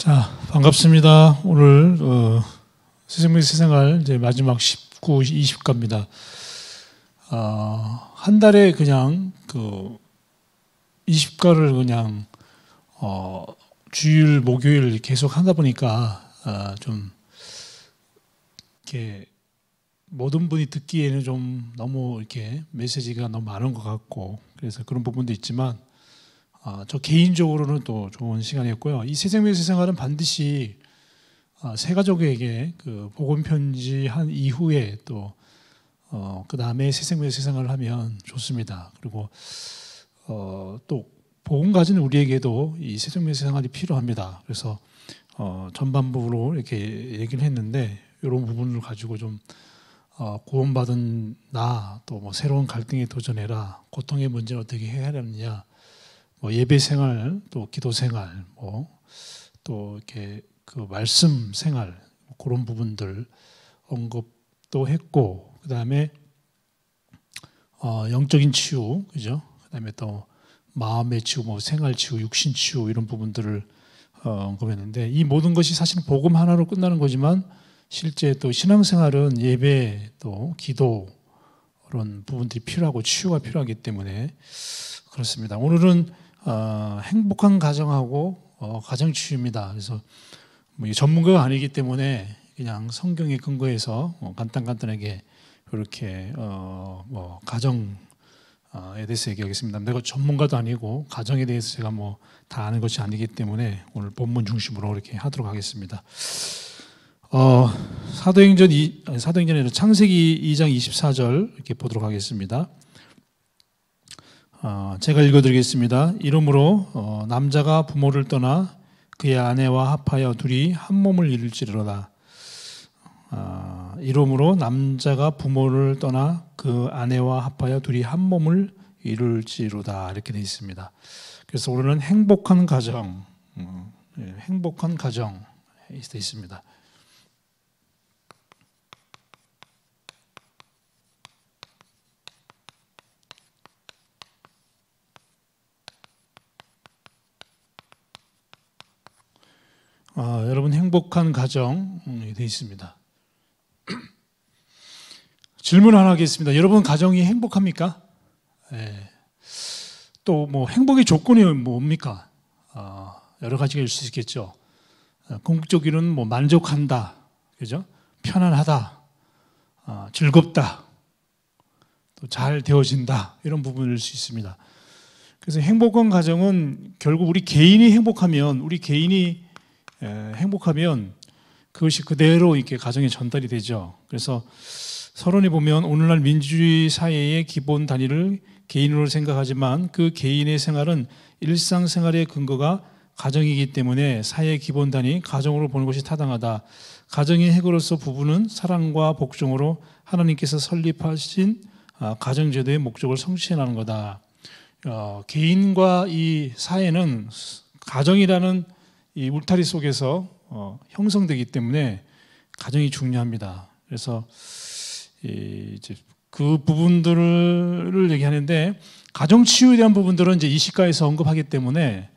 자, 반갑습니다. 오늘 어, 세상의 새생활 이제 마지막 19, 2 0갑니다 어, 한 달에 그냥 그 20가를 그냥 어, 주일 목요일 계속 하다 보니까 어, 좀 이렇게 모든 분이 듣기에는 좀 너무 이렇게 메시지가 너무 많은 것 같고 그래서 그런 부분도 있지만 아, 저 개인적으로는 또 좋은 시간이었고요. 이 새생명의 생활은 반드시 아, 세 가족에게 그 복음 편지 한 이후에 또 어, 그 다음에 새생명의 생활을 하면 좋습니다. 그리고 어, 또 복음 가진 우리에게도 이 새생명의 생활이 필요합니다. 그래서 어, 전반부로 이렇게 얘기를 했는데 이런 부분을 가지고 좀 어, 구원받은 나 또뭐 새로운 갈등에 도전해라 고통의 문제 어떻게 해야 하느냐 뭐 예배 생활, 또 기도 생활, 뭐또 이렇게 그 말씀 생활 뭐 그런 부분들 언급도 했고 그 다음에 어, 영적인 치유, 그죠? 그 다음에 또 마음의 치유, 뭐 생활 치유, 육신 치유 이런 부분들을 어, 언급했는데 이 모든 것이 사실 복음 하나로 끝나는 거지만 실제 또 신앙생활은 예배 또 기도 그런 부분들이 필요하고 치유가 필요하기 때문에 그렇습니다. 오늘은 어, 행복한 가정하고 어, 가정 치유입니다. 그래서 뭐 전문가가 아니기 때문에 그냥 성경에 근거해서 뭐 간단간단하게 그렇게 어, 뭐 가정에 어, 대해서 얘기하겠습니다. 내가 전문가도 아니고 가정에 대해서 제가 뭐 다 아는 것이 아니기 때문에 오늘 본문 중심으로 이렇게 하도록 하겠습니다. 어, 사도행전 이, 사도행전에는 창세기 2장 24절 이렇게 보도록 하겠습니다. 어, 제가 읽어드리겠습니다. 이러므로 어, 남자가 부모를 떠나 그의 아내와 합하여 둘이 한 몸을 이룰지로다. 어, 이러므로 남자가 부모를 떠나 그 아내와 합하여 둘이 한 몸을 이룰지로다 이렇게 되어 있습니다. 그래서 우리는 행복한 가정, 음, 예, 행복한 가정 되어 있습니다. 아, 여러분 행복한 가정이 음, 되어 있습니다. 질문 하나 하겠습니다. 여러분 가정이 행복합니까? 예. 또뭐 행복의 조건이 뭡니까? 아, 여러 가지가 있을 수 있겠죠. 아, 궁극적으로는 뭐 만족한다, 그죠? 편안하다, 아, 즐겁다, 또잘 되어진다 이런 부분일 수 있습니다. 그래서 행복한 가정은 결국 우리 개인이 행복하면 우리 개인이 예, 행복하면 그것이 그대로 이렇게 가정에 전달이 되죠. 그래서 서론에 보면 오늘날 민주주의 사회의 기본 단위를 개인으로 생각하지만 그 개인의 생활은 일상생활의 근거가 가정이기 때문에 사회의 기본 단위 가정으로 보는 것이 타당하다. 가정의 핵으로서 부부는 사랑과 복종으로 하나님께서 설립하신 아, 가정제도의 목적을 성취해나는 거다. 어, 개인과 이 사회는 가정이라는 이 울타리 속에서 어, 형성되기 때문에 가정이 중요합니다. 그래서 이제 그 부분들을 얘기하는데 가정 치유에 대한 부분들은 이제 이시가에서 언급하기 때문에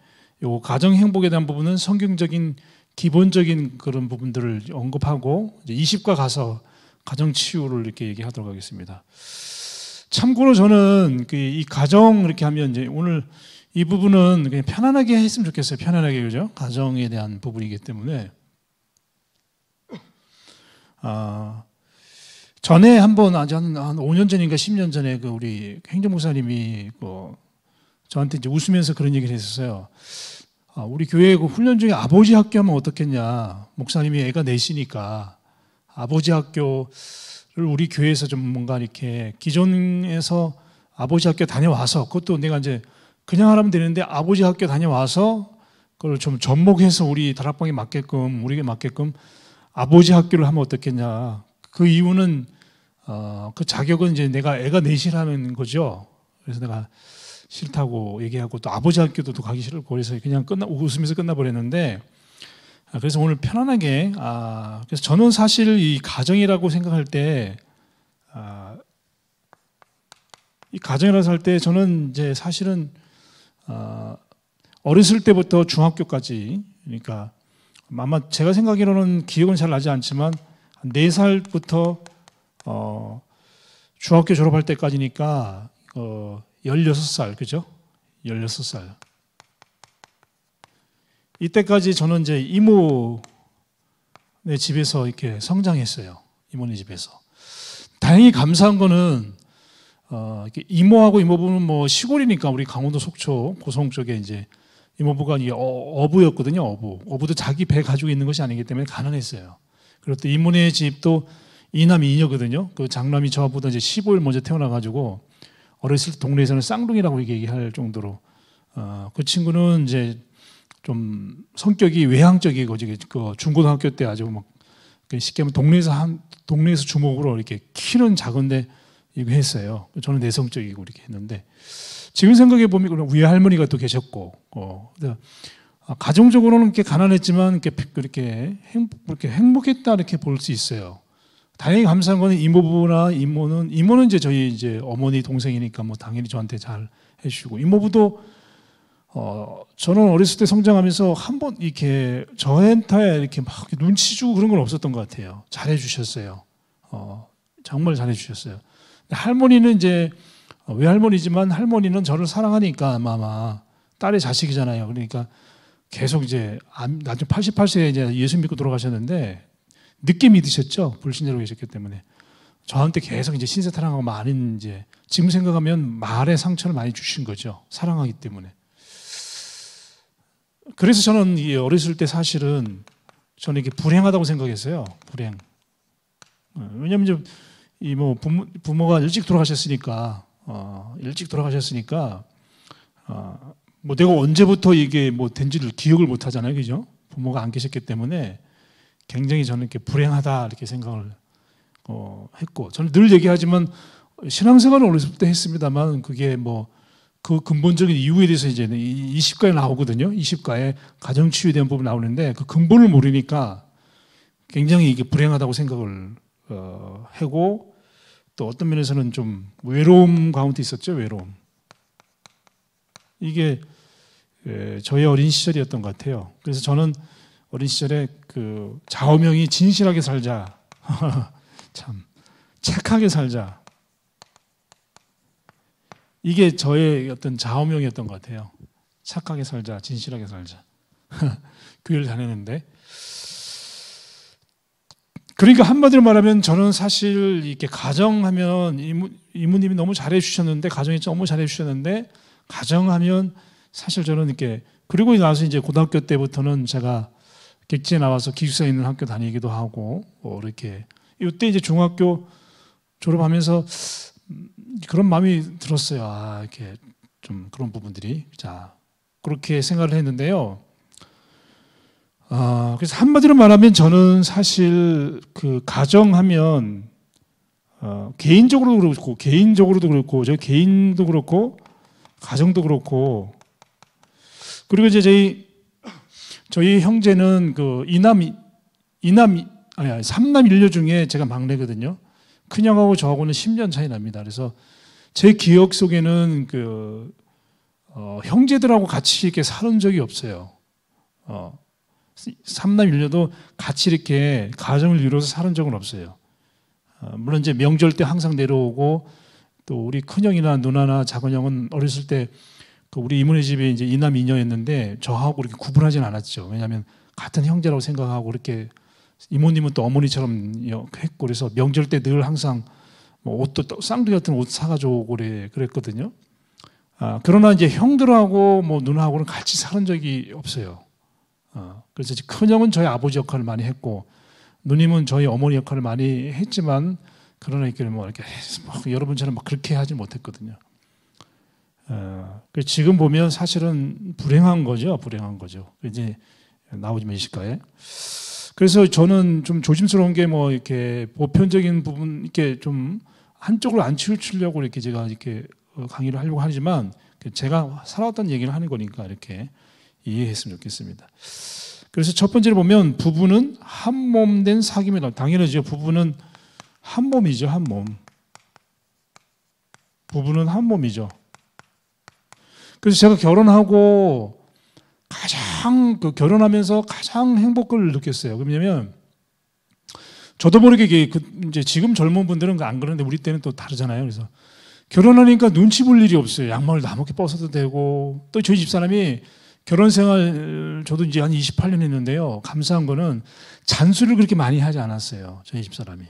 요 가정 행복에 대한 부분은 성경적인 기본적인 그런 부분들을 언급하고 이제 20과 가서 가정 치유를 이렇게 얘기하도록 하겠습니다. 참고로 저는 그 이 가정 이렇게 하면 이제 오늘 이 부분은 그냥 편안하게 했으면 좋겠어요. 편안하게 그죠? 가정에 대한 부분이기 때문에 아 전에 한번 아 한, 5년 전인가 10년 전에 그 우리 행정목사님이 그 저한테 이제 웃으면서 그런 얘기를 했었어요. 아, 우리 교회 그 훈련 중에 아버지 학교 하면 어떻겠냐. 목사님이 애가 내시니까 아버지 학교를 우리 교회에서 좀 뭔가 이렇게 기존에서 아버지 학교 다녀와서 그것도 내가 이제 그냥 하라면 되는데 아버지 학교 다녀와서 그걸 좀 접목해서 우리 다락방에 맞게끔 우리에게 맞게끔 아버지 학교를 하면 어떻겠냐. 그 이유는 어, 그 자격은 이제 내가 애가 내실 하는 거죠. 그래서 내가 싫다고 얘기하고 또 아버지 학교도 또 가기 싫고 그래서 그냥 끝나 웃으면서 끝나버렸는데 아, 그래서 오늘 편안하게 아 그래서 저는 사실 이 가정이라고 생각할 때 아, 이가정이라서할 때 저는 이제 사실은 아, 어렸을 때부터 중학교까지 그러니까 아마 제가 생각으로는 기억은 잘 나지 않지만 네 살부터 어, 중학교 졸업할 때까지니까 어, 16살 그죠? 16살 이때까지 저는 이제 이모네 집에서 이렇게 성장했어요 이모네 집에서 다행히 감사한 거는 어, 이모하고 이모부는 뭐 시골이니까 우리 강원도 속초 고성 쪽에 이제 이모부가 이게 어, 부였거든요 어부. 어부도 자기 배 가지고 있는 것이 아니기 때문에 가난했어요. 그리고 또 이모네 집도 이남 이녀거든요. 그 장남이 저보다 이제 15일 먼저 태어나가지고 어렸을 때 동네에서는 쌍둥이라고 얘기할 정도로 어, 그 친구는 이제 좀 성격이 외향적이고 그 중고등학교 때 아주 막 그 쉽게 하면 동네에서 한 동네에서 주먹으로 이렇게 키는 작은데 이거 했어요. 저는 내성적이고 이렇게 했는데 지금 생각해 보면 그럼 위에 할머니가 또 계셨고 어, 아, 가정적으로는 이렇게 가난했지만 이렇게 그렇게 행복 이렇게 행복했다 이렇게 볼 수 있어요. 다행히 감사한 거는 이모부나 이모는 이모는 이제 저희 이제 어머니 동생이니까 뭐 당연히 저한테 잘 해주고 이모부도 어 저는 어렸을 때 성장하면서 한 번 이렇게 저한테 이렇게 막 눈치 주고 그런 건 없었던 것 같아요. 잘 해주셨어요. 어 정말 잘 해주셨어요. 할머니는 이제 어, 외할머니지만 할머니는 저를 사랑하니까 아마 딸의 자식이잖아요. 그러니까 계속 이제 나중 88세에 이제 예수 믿고 돌아가셨는데 늦게 믿으셨죠. 불신자로 계셨기 때문에 저한테 계속 이제 신세 타랑하고 많은 이제 지금 생각하면 말에 상처를 많이 주신 거죠. 사랑하기 때문에. 그래서 저는 어렸을 때 사실은 저는 이게 불행하다고 생각했어요. 불행. 어, 왜냐하면 제 이뭐 부모, 가 일찍 돌아가셨으니까 어, 일찍 돌아가셨으니까 어, 뭐 내가 언제부터 이게 뭐 된지를 기억을 못 하잖아요, 그죠? 부모가 안 계셨기 때문에 굉장히 저는 이렇게 불행하다 이렇게 생각을 어, 했고 저는 늘 얘기하지만 신앙생활을 어렸을 때 했습니다만 그게 뭐 그 근본적인 이유에 대해서 이제는 20가에 나오거든요. 20가에 가정치유에 대한 법이 나오는데 그 근본을 모르니까 굉장히 이게 불행하다고 생각을 어, 하고 또 어떤 면에서는 좀 외로움 가운데 있었죠. 외로움. 이게 예, 저의 어린 시절이었던 것 같아요. 그래서 저는 어린 시절에 그 좌우명이 진실하게 살자. 참 착하게 살자. 이게 저의 어떤 좌우명이었던 것 같아요. 착하게 살자, 진실하게 살자. 교회를 다녔는데 그러니까 한마디로 말하면 저는 사실 이렇게 가정하면 이모, 이모님이 너무 잘해 주셨는데 가정이 너무 잘해 주셨는데 가정하면 사실 저는 이렇게 그리고 나서 이제 고등학교 때부터는 제가 객지에 나와서 기숙사에 있는 학교 다니기도 하고 뭐 이렇게 이때 이제 중학교 졸업하면서 음, 그런 마음이 들었어요. 아 이렇게 좀 그런 부분들이 자 그렇게 생각을 했는데요. 아, 그래서 한마디로 말하면 저는 사실 그 가정하면 어, 개인적으로도 그렇고 개인적으로도 그렇고 저 개인도 그렇고 가정도 그렇고 그리고 이제 저희 저희 형제는 그 이남 이남 아니, 아니 삼남 일녀 중에 제가 막내거든요. 큰형하고 저하고는 10년 차이 납니다. 그래서 제 기억 속에는 그 어, 형제들하고 같이 이렇게 사는 적이 없어요. 어, 삼남 일녀도 같이 이렇게 가정을 이루어서 사는 적은 없어요. 어, 물론 이제 명절 때 항상 내려오고 또 우리 큰형이나 누나나 작은형은 어렸을 때그 우리 이모네 집에 이제 이남 이녀였는데 저하고 이렇게 구분하진 않았죠. 왜냐하면 같은 형제라고 생각하고 이렇게 이모님은 또 어머니처럼 했고 그래서 명절 때 늘 항상 뭐 옷도 쌍둥이 같은 옷 사가지고 그래, 그랬거든요. 아, 그러나 이제 형들하고 뭐 누나하고는 같이 사는 적이 없어요. 어, 그래서 큰형은 저희 아버지 역할을 많이 했고 누님은 저희 어머니 역할을 많이 했지만 그러나 이렇게 뭐 이렇게 막 여러분처럼 막 그렇게 하지 못했거든요. 어, 그 지금 보면 사실은 불행한 거죠, 불행한 거죠. 그 이제 나오지 매실가에. 그래서 저는 좀 조심스러운 게 뭐 이렇게 보편적인 부분 이렇게 좀 한쪽으로 안 치우치려고 이렇게 제가 이렇게 어, 강의를 하려고 하지만 제가 살아왔던 얘기를 하는 거니까 이렇게 이해했으면 좋겠습니다. 그래서 첫 번째로 보면 부부는 한몸된 사귐이다. 당연하죠. 부부는 한 몸이죠. 한 몸. 부부는 한 몸이죠. 그래서 제가 결혼하고 가장 그 결혼하면서 가장 행복을 느꼈어요. 왜냐면 저도 모르게 그 이제 지금 젊은 분들은 안 그러는데 우리 때는 또 다르잖아요. 그래서 결혼하니까 눈치 볼 일이 없어요. 양말도아무렇게 벗어도 되고 또 저희 집 사람이 결혼 생활 저도 이제 한 28년 했는데요. 감사한 거는 잔소리를 그렇게 많이 하지 않았어요. 저희 집 사람이.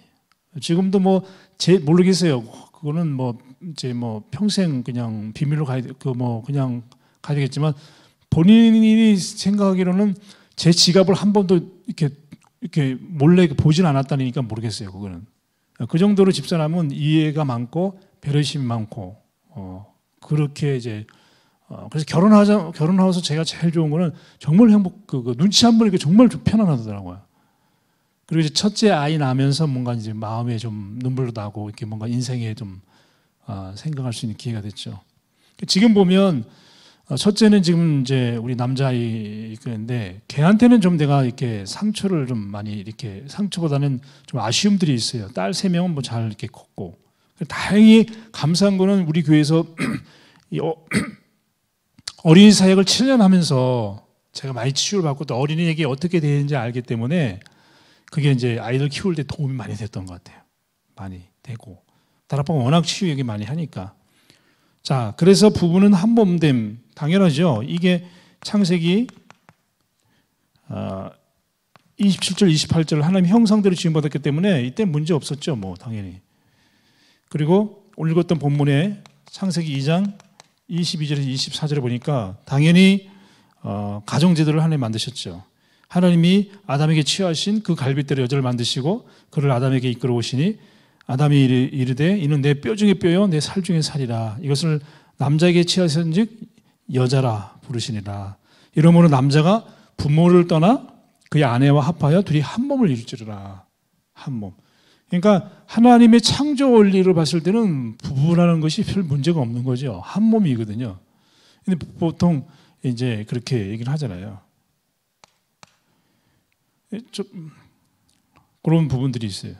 지금도 뭐 제 모르겠어요. 그거는 뭐 이제 뭐 평생 그냥 비밀로 가야 그뭐 그냥 가야겠지만 본인이 생각하기로는 제 지갑을 한 번도 이렇게 이렇게 몰래 보진 않았다니까 모르겠어요. 그거는 그 정도로 집사람은 이해가 많고 배려심이 많고 어 그렇게 이제 어, 그래서 결혼하자 결혼하고서 제가 제일 좋은 거는 정말 행복 그, 그 눈치 한 번 이렇게 정말 좀 편안하더라고요. 그리고 이제 첫째 아이 낳면서 뭔가 이제 마음에 좀 눈물도 나고 이렇게 뭔가 인생에 좀 어, 생각할 수 있는 기회가 됐죠. 지금 보면 어, 첫째는 지금 이제 우리 남자아이인데 걔한테는 좀 내가 이렇게 상처를 좀 많이 이렇게 상처보다는 좀 아쉬움들이 있어요. 딸 세 명은 뭐 잘 이렇게 컸고 다행히 감사한 거는 우리 교회에서 어, 어린이 사역을 7년 하면서 제가 많이 치유를 받고 또 어린이에게 어떻게 되는지 알기 때문에 그게 이제 아이들 키울 때 도움이 많이 됐던 것 같아요. 많이 되고. 다락방 워낙 치유 얘기 많이 하니까. 자, 그래서 부부는 한 몸됨. 당연하죠. 이게 창세기 어, 27절, 28절 하나님 형상대로 지음받았기 때문에 이때 문제 없었죠. 뭐, 당연히. 그리고 오늘 읽었던 본문에 창세기 2장 22절에서 24절에 보니까 당연히 어, 가정제도를 하나님 만드셨죠. 하나님이 아담에게 취하신 그 갈빗대로 여자를 만드시고 그를 아담에게 이끌어 오시니 아담이 이르되 이는 내 뼈 중의 뼈요 내 살 중의 살이라 이것을 남자에게 취하신즉 여자라 부르시니라 이러므로 남자가 부모를 떠나 그의 아내와 합하여 둘이 한 몸을 이룰지라 한 몸. 그러니까 하나님의 창조 원리를 봤을 때는 부부라는 것이 별 문제가 없는 거죠. 한 몸이거든요. 근데 보통 이제 그렇게 얘기를 하잖아요. 예, 좀 그런 부분들이 있어요.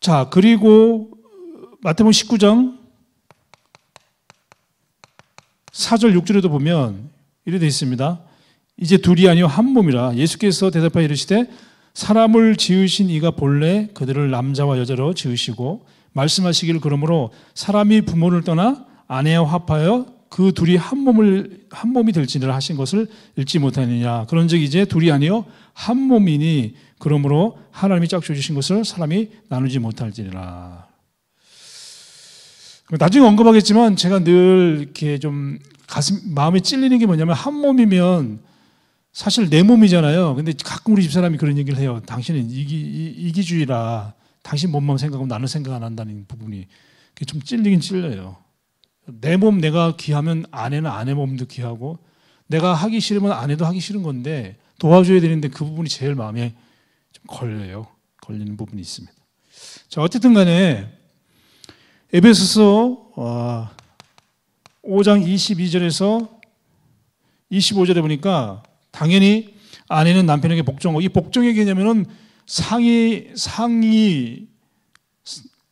자, 그리고 마태복음 19장 4절 6절에도 보면 이래 돼 있습니다. 이제 둘이 아니요 한 몸이라 예수께서 대답하여 이르시되 사람을 지으신 이가 본래 그들을 남자와 여자로 지으시고 말씀하시길 그러므로 사람이 부모를 떠나 아내와 합하여 그 둘이 한 몸을 한 몸이 될지니라 하신 것을 읽지 못하느냐 그런즉 이제 둘이 아니요 한 몸이니 그러므로 하나님이 짝지어 주신 것을 사람이 나누지 못할지니라 나중에 언급하겠지만 제가 늘 이렇게 좀 가슴 마음에 찔리는 게 뭐냐면 한 몸이면 사실 내 몸이잖아요. 근데 가끔 우리 집사람이 그런 얘기를 해요. 당신은 이기, 주의라 당신 몸만 생각하고 나는 생각 안 한다는 부분이 그게 좀 찔리긴 찔려요. 내 몸 내가 귀하면 아내는 아내 몸도 귀하고 내가 하기 싫으면 아내도 하기 싫은 건데 도와줘야 되는데 그 부분이 제일 마음에 좀 걸려요. 걸리는 부분이 있습니다. 자, 어쨌든 간에 에베소서 5장 어, 22절에서 25절에 보니까 당연히 아내는 남편에게 복종하고 이 복종의 개념에는 상위 상위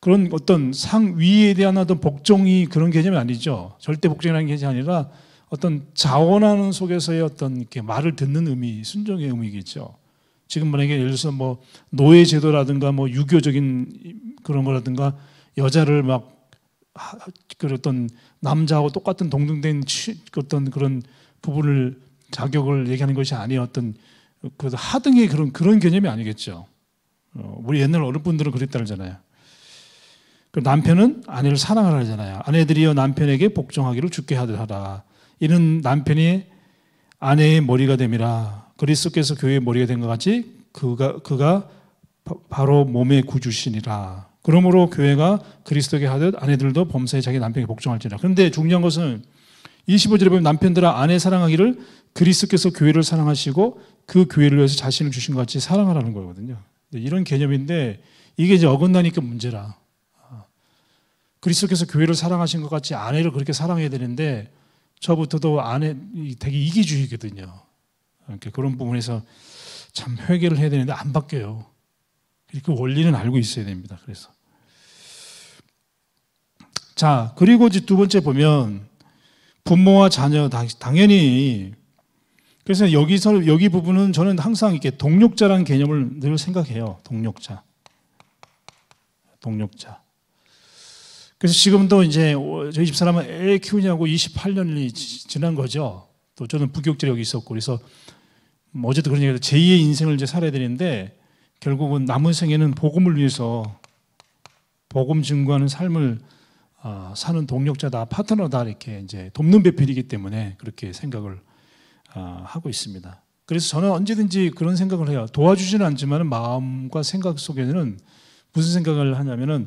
그런 어떤 상위에 대한 어떤 복종이 그런 개념이 아니죠. 절대 복종이라는 개념이 아니라 어떤 자원하는 속에서의 어떤 이렇게 말을 듣는 의미, 순종의 의미겠죠. 지금 만약에 예를 들어서 뭐 노예 제도라든가 뭐 유교적인 그런 거라든가 여자를 막 그랬던 남자하고 똑같은 동등된 어떤 그런 부분을 자격을 얘기하는 것이 아니었던 그 하등의 그런 그런 개념이 아니겠죠. 어, 우리 옛날 어른분들은 그랬다 잖아요그 남편은 아내를 사랑하라 잖아요 아내들이여 남편에게 복종하기를 죽게 하더라. 이는 남편이 아내의 머리가 됨이라. 그리스도께서 교회의 머리가 된 것 같이 그가 그가 바로 몸의 구주신이라. 그러므로 교회가 그리스도에게 하듯 아내들도 범사에 자기 남편에게 복종할지라. 그런데 중요한 것은 25절에 보면 남편들아 아내 사랑하기를 그리스께서 교회를 사랑하시고 그 교회를 위해서 자신을 주신 것 같이 사랑하라는 거거든요. 이런 개념인데 이게 이제 어긋나니까 문제라. 아, 그리스도께서 교회를 사랑하신 것 같이 아내를 그렇게 사랑해야 되는데 저부터도 아내 되게 이기주의거든요. 그러니 그런 부분에서 참 회개를 해야 되는데 안 바뀌어요. 그 원리는 알고 있어야 됩니다. 그래서 자 그리고 이제 두 번째 보면 부모와 자녀 당연히 그래서 여기서 여기 부분은 저는 항상 이렇게 동력자라는 개념을 늘 생각해요. 동력자, 동력자. 그래서 지금도 이제 저희 집 사람은 애 키우냐고 28년이 지난 거죠. 또 저는 부격제 여기 있었고 그래서 뭐 어제도 그런 얘기를 제2의 인생을 이제 살아야 되는데 결국은 남은 생에는 복음을 위해서 복음 증거하는 삶을 어, 사는 동력자다 파트너다 이렇게 이제 돕는 배필이기 때문에 그렇게 생각을 아, 하고 있습니다. 그래서 저는 언제든지 그런 생각을 해요. 도와주지는 않지만 마음과 생각 속에는 무슨 생각을 하냐면은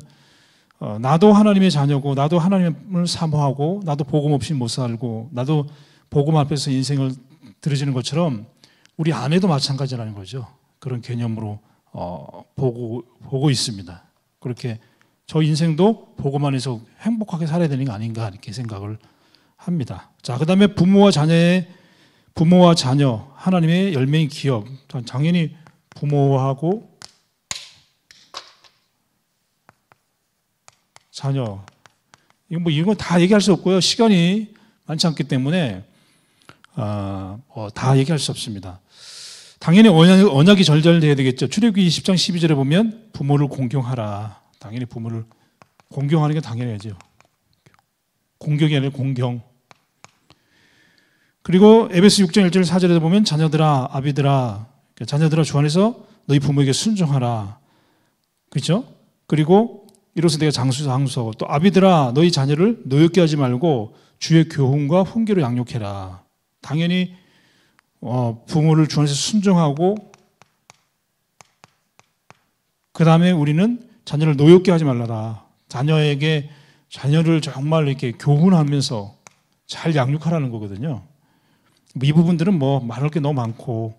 어, 나도 하나님의 자녀고 나도 하나님을 사모하고 나도 복음 없이 못 살고 나도 복음 앞에서 인생을 들으지는 것처럼 우리 아내도 마찬가지라는 거죠. 그런 개념으로 어, 보고 보고 있습니다. 그렇게 저 인생도 복음 안에서 행복하게 살아야 되는 거 아닌가 이렇게 생각을 합니다. 자, 그다음에 부모와 자녀의 부모와 자녀, 하나님의 열매인 기업. 당연히 부모하고 자녀. 이거 뭐 이건 다 얘기할 수 없고요. 시간이 많지 않기 때문에 어, 어, 다 얘기할 수 없습니다. 당연히 언약, 이 절절돼야 되겠죠. 출애굽기 20장 12절에 보면 부모를 공경하라. 당연히 부모를 공경하는 게당연해야죠 공격이 아니라 공경. 그리고 에베스 6장 1절 4절에 보면 자녀들아 아비들아 그러니까 자녀들아 주 안에서 너희 부모에게 순종하라. 그렇죠? 그리고 이로써 내가 장수서 항수하고 또 아비들아 너희 자녀를 노엽게 하지 말고 주의 교훈과 훈계로 양육해라. 당연히 어, 부모를 주 안에서 순종하고 그 다음에 우리는 자녀를 노엽게 하지 말라라. 자녀에게 자녀를 정말 이렇게 교훈하면서 잘 양육하라는 거거든요. 이 부분들은 뭐 말할 게 너무 많고.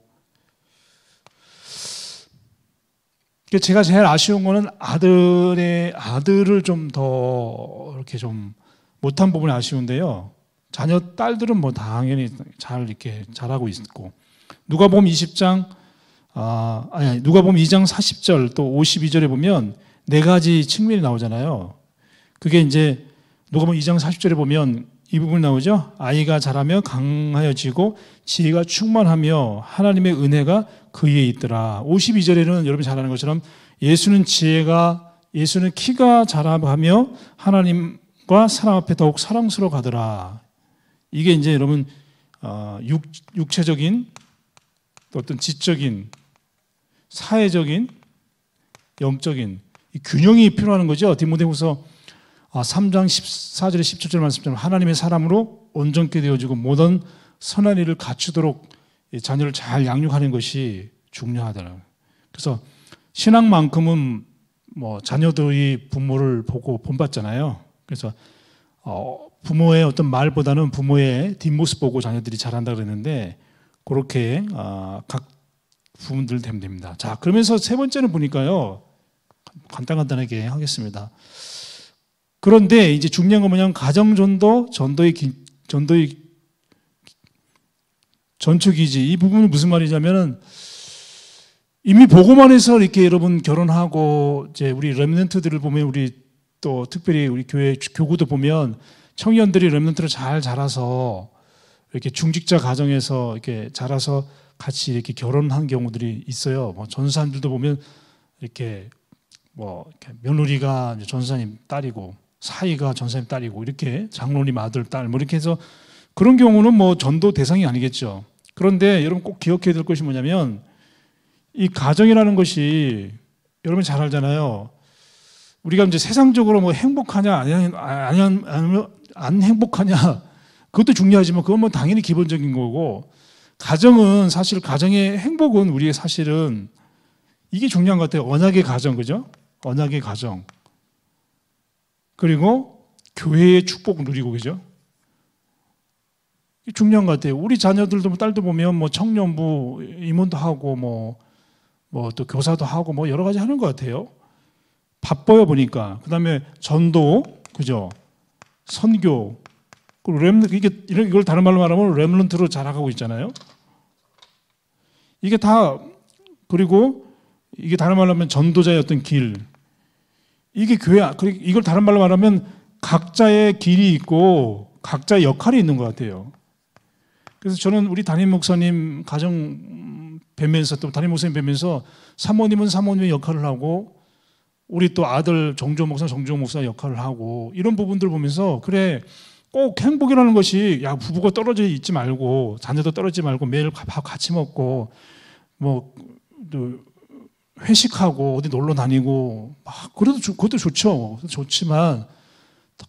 그러니까 제가 제일 아쉬운 거는 아들의, 아들을 좀 더 이렇게 좀 못한 부분이 아쉬운데요. 자녀 딸들은 뭐 당연히 잘 이렇게 잘하고 있고. 누가 보면 20장, 아, 아니, 누가 보면 2장 40절 또 52절에 보면 네 가지 측면이 나오잖아요. 그게 이제 누가 보면 2장 40절에 보면 이 부분 나오죠? 아이가 자라며 강하여지고 지혜가 충만하며 하나님의 은혜가 그에 있더라. 52절에는 여러분 잘 아는 것처럼 예수는 지혜가 예수는 키가 자라며 하나님과 사람 앞에 더욱 사랑스러워 가더라. 이게 이제 여러분 어, 육, 육체적인 어떤 지적인 사회적인 영적인 균형이 필요하 거죠. 디모데후서 3장 아, 14절에 17절 말씀처럼 하나님의 사람으로 온전케 되어지고 모든 선한 일을 갖추도록 자녀를 잘 양육하는 것이 중요하더라요 그래서 신앙만큼은 뭐 자녀들이 부모를 보고 본받잖아요. 그래서 어, 부모의 어떤 말보다는 부모의 뒷모습 보고 자녀들이 잘한다 그랬는데 그렇게 어, 각 부분들 되면 됩니다. 자 그러면서 세 번째는 보니까요 간단간단하게 하겠습니다. 그런데 이제 중요한 건 뭐냐면 가정전도, 전도의, 기, 전도의 전축이지이 부분은 무슨 말이냐면은 이미 보고만 해서 이렇게 여러분 결혼하고 이제 우리 렘넌트들을 보면 우리 또 특별히 우리 교회 교구도 보면 청년들이 렘넌트를 잘 자라서 이렇게 중직자 가정에서 이렇게 자라서 같이 이렇게 결혼한 경우들이 있어요. 뭐전사들도 보면 이렇게 뭐 이렇게 며느리가 전사님 딸이고 사이가 전사님 딸이고 이렇게 장로님 아들 딸뭐 이렇게 해서 그런 경우는 뭐 전도 대상이 아니겠죠. 그런데 여러분 꼭 기억해야 될 것이 뭐냐면 이 가정이라는 것이 여러분 잘 알잖아요. 우리가 이제 세상적으로 뭐 행복하냐 아니면 안 행복하냐 그것도 중요하지만 그건 뭐 당연히 기본적인 거고 가정은 사실 가정의 행복은 우리의 사실은 이게 중요한 것 같아요. 언약의 가정 그죠? 언약의 가정. 그리고 교회의 축복 누리고 계죠 중요한 것 같아요. 우리 자녀들도 뭐 딸도 보면 뭐 청년부 임원도 하고 뭐 뭐 또 교사도 하고 뭐 여러 가지 하는 것 같아요. 바빠요 보니까 그다음에 전도 그죠? 선교 그리고 렘 이게 이걸 다른 말로 말하면 렘런트로 자라가고 있잖아요. 이게 다 그리고 이게 다른 말로 하면 전도자의 어떤 길 이게 교회 야 이걸 다른 말로 말하면 각자의 길이 있고 각자의 역할이 있는 것 같아요. 그래서 저는 우리 담임 목사님 가정 뵈면서 또 담임 목사님 뵈면서 사모님은 사모님의 역할을 하고 우리 또 아들 정조 목사 정조 목사 역할을 하고 이런 부분들 보면서 그래 꼭 행복이라는 것이 야 부부가 떨어져 있지 말고 자녀도 떨어지지 말고 매일 밥 같이 먹고 뭐또 회식하고 어디 놀러 다니고 막 그래도 주, 그것도 좋죠. 좋지만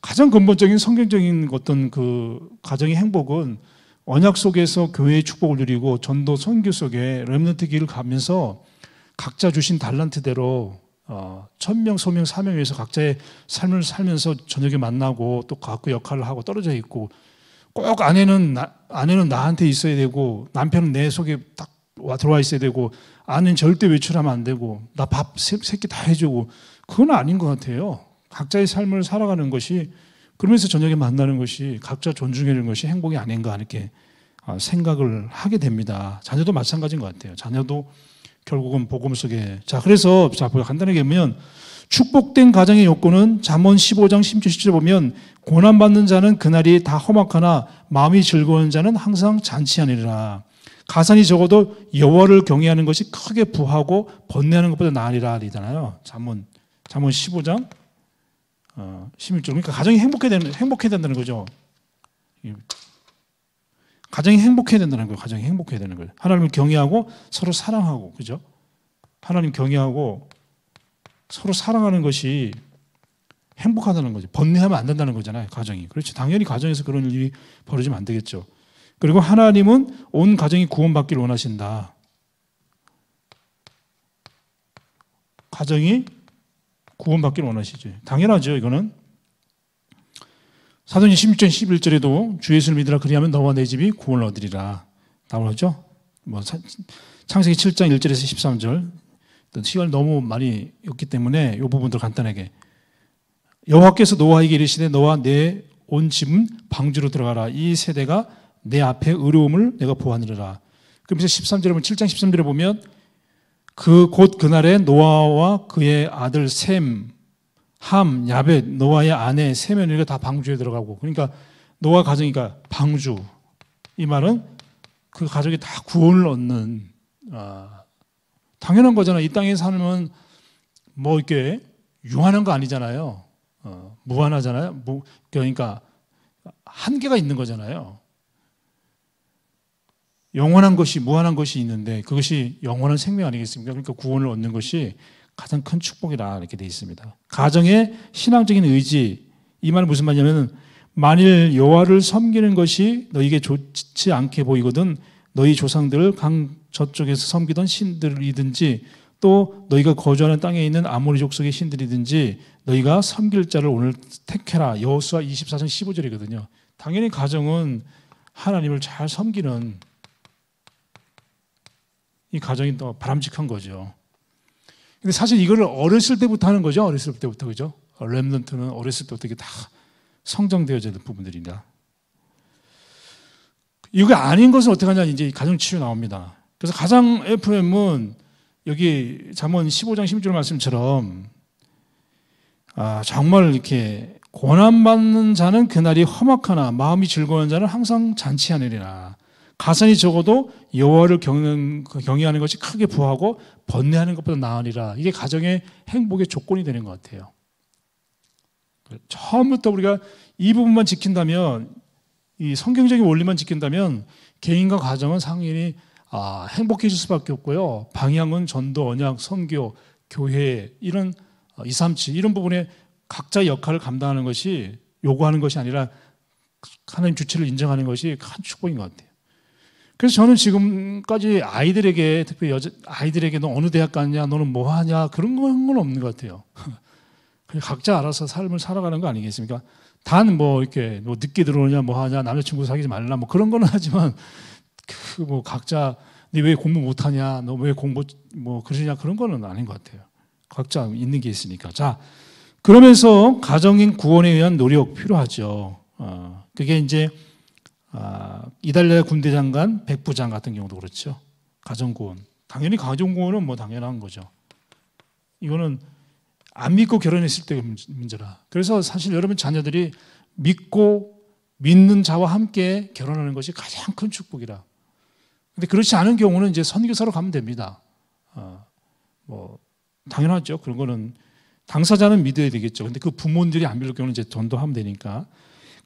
가장 근본적인 성경적인 어떤 그 가정의 행복은 언약 속에서 교회의 축복을 누리고 전도 선교 속에 렘넌트 길을 가면서 각자 주신 달란트대로 어, 천명, 소명, 사명 위해서 각자의 삶을 살면서 저녁에 만나고 또 각각 역할을 하고 떨어져 있고 꼭 아내는 나, 아내는 나한테 있어야 되고 남편은 내 속에 딱와 들어와 있어야 되고 아는 절대 외출하면 안 되고 나 밥 새끼 다 해주고 그건 아닌 것 같아요. 각자의 삶을 살아가는 것이 그러면서 저녁에 만나는 것이 각자 존중해는 것이 행복이 아닌가 이렇게 아, 생각을 하게 됩니다. 자녀도 마찬가지인 것 같아요. 자녀도 결국은 복음 속에 자 그래서 자 간단하게 보면 축복된 가정의 요건은 잠언 15장 1 7절 보면 고난받는 자는 그날이 다 험악하나 마음이 즐거운 자는 항상 잔치하니라. 가산이 적어도 여호와를 경외하는 것이 크게 부하고 번뇌하는 것보다 나으리라 이잖아요. 잠언 잠언 15장 어, 16절. 그러니까 가정이 행복해 되는 행복해 된다는 거죠. 예. 가정이 행복해야 된다는 거예요. 가정이 행복해야 되는 거예요. 하나님을 경외하고 서로 사랑하고 그죠? 하나님 경외하고 서로 사랑하는 것이 행복하다는 거죠. 번뇌하면 안 된다는 거잖아요. 가정이. 그렇지. 당연히 가정에서 그런 일이 벌어지면 안 되겠죠. 그리고 하나님은 온 가정이 구원받기를 원하신다. 가정이 구원받길 원하시죠. 당연하죠, 이거는. 사도행 16장 11절에도 주 예수를 믿으라 그리하면 너와 내 집이 구원을 얻으리라. 나오죠? 뭐 창세기 7장 1절에서 13절. 시간을 너무 많이 였기 때문에 이 부분들 간단하게 여호와께서 노아에게 이르시되 너와 내 온 집은 방주로 들어가라. 이 세대가 내 앞에 의로움을 내가 보하느라 그러면서 13절에 보면 7장 13절에 보면 그 곧 그날에 노아와 그의 아들 셈, 함, 야벳, 노아의 아내 세면이가 다 방주에 들어가고 그러니까 노아 가정이니까 그러니까 방주 이 말은 그 가족이 다 구원을 얻는 아, 당연한 거잖아. 이 땅에 살면 뭐 이렇게 유한한 거 아니잖아요. 어, 무한하잖아요. 무, 그러니까 한계가 있는 거잖아요. 영원한 것이 무한한 것이 있는데 그것이 영원한 생명 아니겠습니까? 그러니까 구원을 얻는 것이 가장 큰 축복이다 이렇게 돼 있습니다. 가정의 신앙적인 의지 이 말은 무슨 말이냐면 만일 여호와를 섬기는 것이 너희에게 좋지 않게 보이거든 너희 조상들을 강 저쪽에서 섬기던 신들이든지 또 너희가 거주하는 땅에 있는 아모리 족속의 신들이든지 너희가 섬길 자를 오늘 택해라 여호수아 24장 15절이거든요. 당연히 가정은 하나님을 잘 섬기는 이 가정이 더 바람직한 거죠. 근데 사실 이거를 어렸을 때부터 하는 거죠. 어렸을 때부터 그죠? 렘넌트는 어렸을 때부터 이게 다 성장되어지는 부분들입니다. 이게 아닌 것은 어떻게 하냐 이제 가정 치유 나옵니다. 그래서 가장 FM은 여기 잠언 15장 16절 말씀처럼 아, 정말 이렇게 고난받는 자는 그날이 험악하나 마음이 즐거운 자는 항상 잔치하느니라. 가산이 적어도 여호와를 경는, 외하는 것이 크게 부하고 번뇌하는 것보다 나으리라. 이게 가정의 행복의 조건이 되는 것 같아요. 처음부터 우리가 이 부분만 지킨다면 이 성경적인 원리만 지킨다면 개인과 가정은 상인이 아, 행복해질 수밖에 없고요. 방향은 전도, 언약, 선교, 교회 이런 어, 이삼치 이런 부분에 각자 역할을 감당하는 것이 요구하는 것이 아니라 하나님 주체를 인정하는 것이 큰 축복인 것 같아요. 그래서 저는 지금까지 아이들에게 특히 여자 아이들에게 너 어느 대학 갔냐 너는 뭐 하냐 그런 건 없는 것 같아요. 각자 알아서 삶을 살아가는 거 아니겠습니까? 단 뭐 이렇게 뭐 늦게 들어오냐 뭐 하냐 남자친구 사귀지 말라 뭐 그런 거는 하지만 그 뭐 각자 네 왜 공부 못하냐 너 왜 공부 뭐 그러냐 그런 거는 아닌 것 같아요. 각자 있는 게 있으니까 자 그러면서 가정인 구원에 의한 노력 필요하죠. 어, 그게 이제 아, 이달리아 군대 장관, 백부장 같은 경우도 그렇죠. 가정고원. 당연히 가정고원은 뭐 당연한 거죠. 이거는 안 믿고 결혼했을 때의 문제라. 그래서 사실 여러분 자녀들이 믿고 믿는 자와 함께 결혼하는 것이 가장 큰 축복이라. 근데 그렇지 않은 경우는 이제 선교사로 가면 됩니다. 어, 뭐 당연하죠. 그런 거는 당사자는 믿어야 되겠죠. 근데 그부모들이안 믿을 경우는 이제 전도하면 되니까.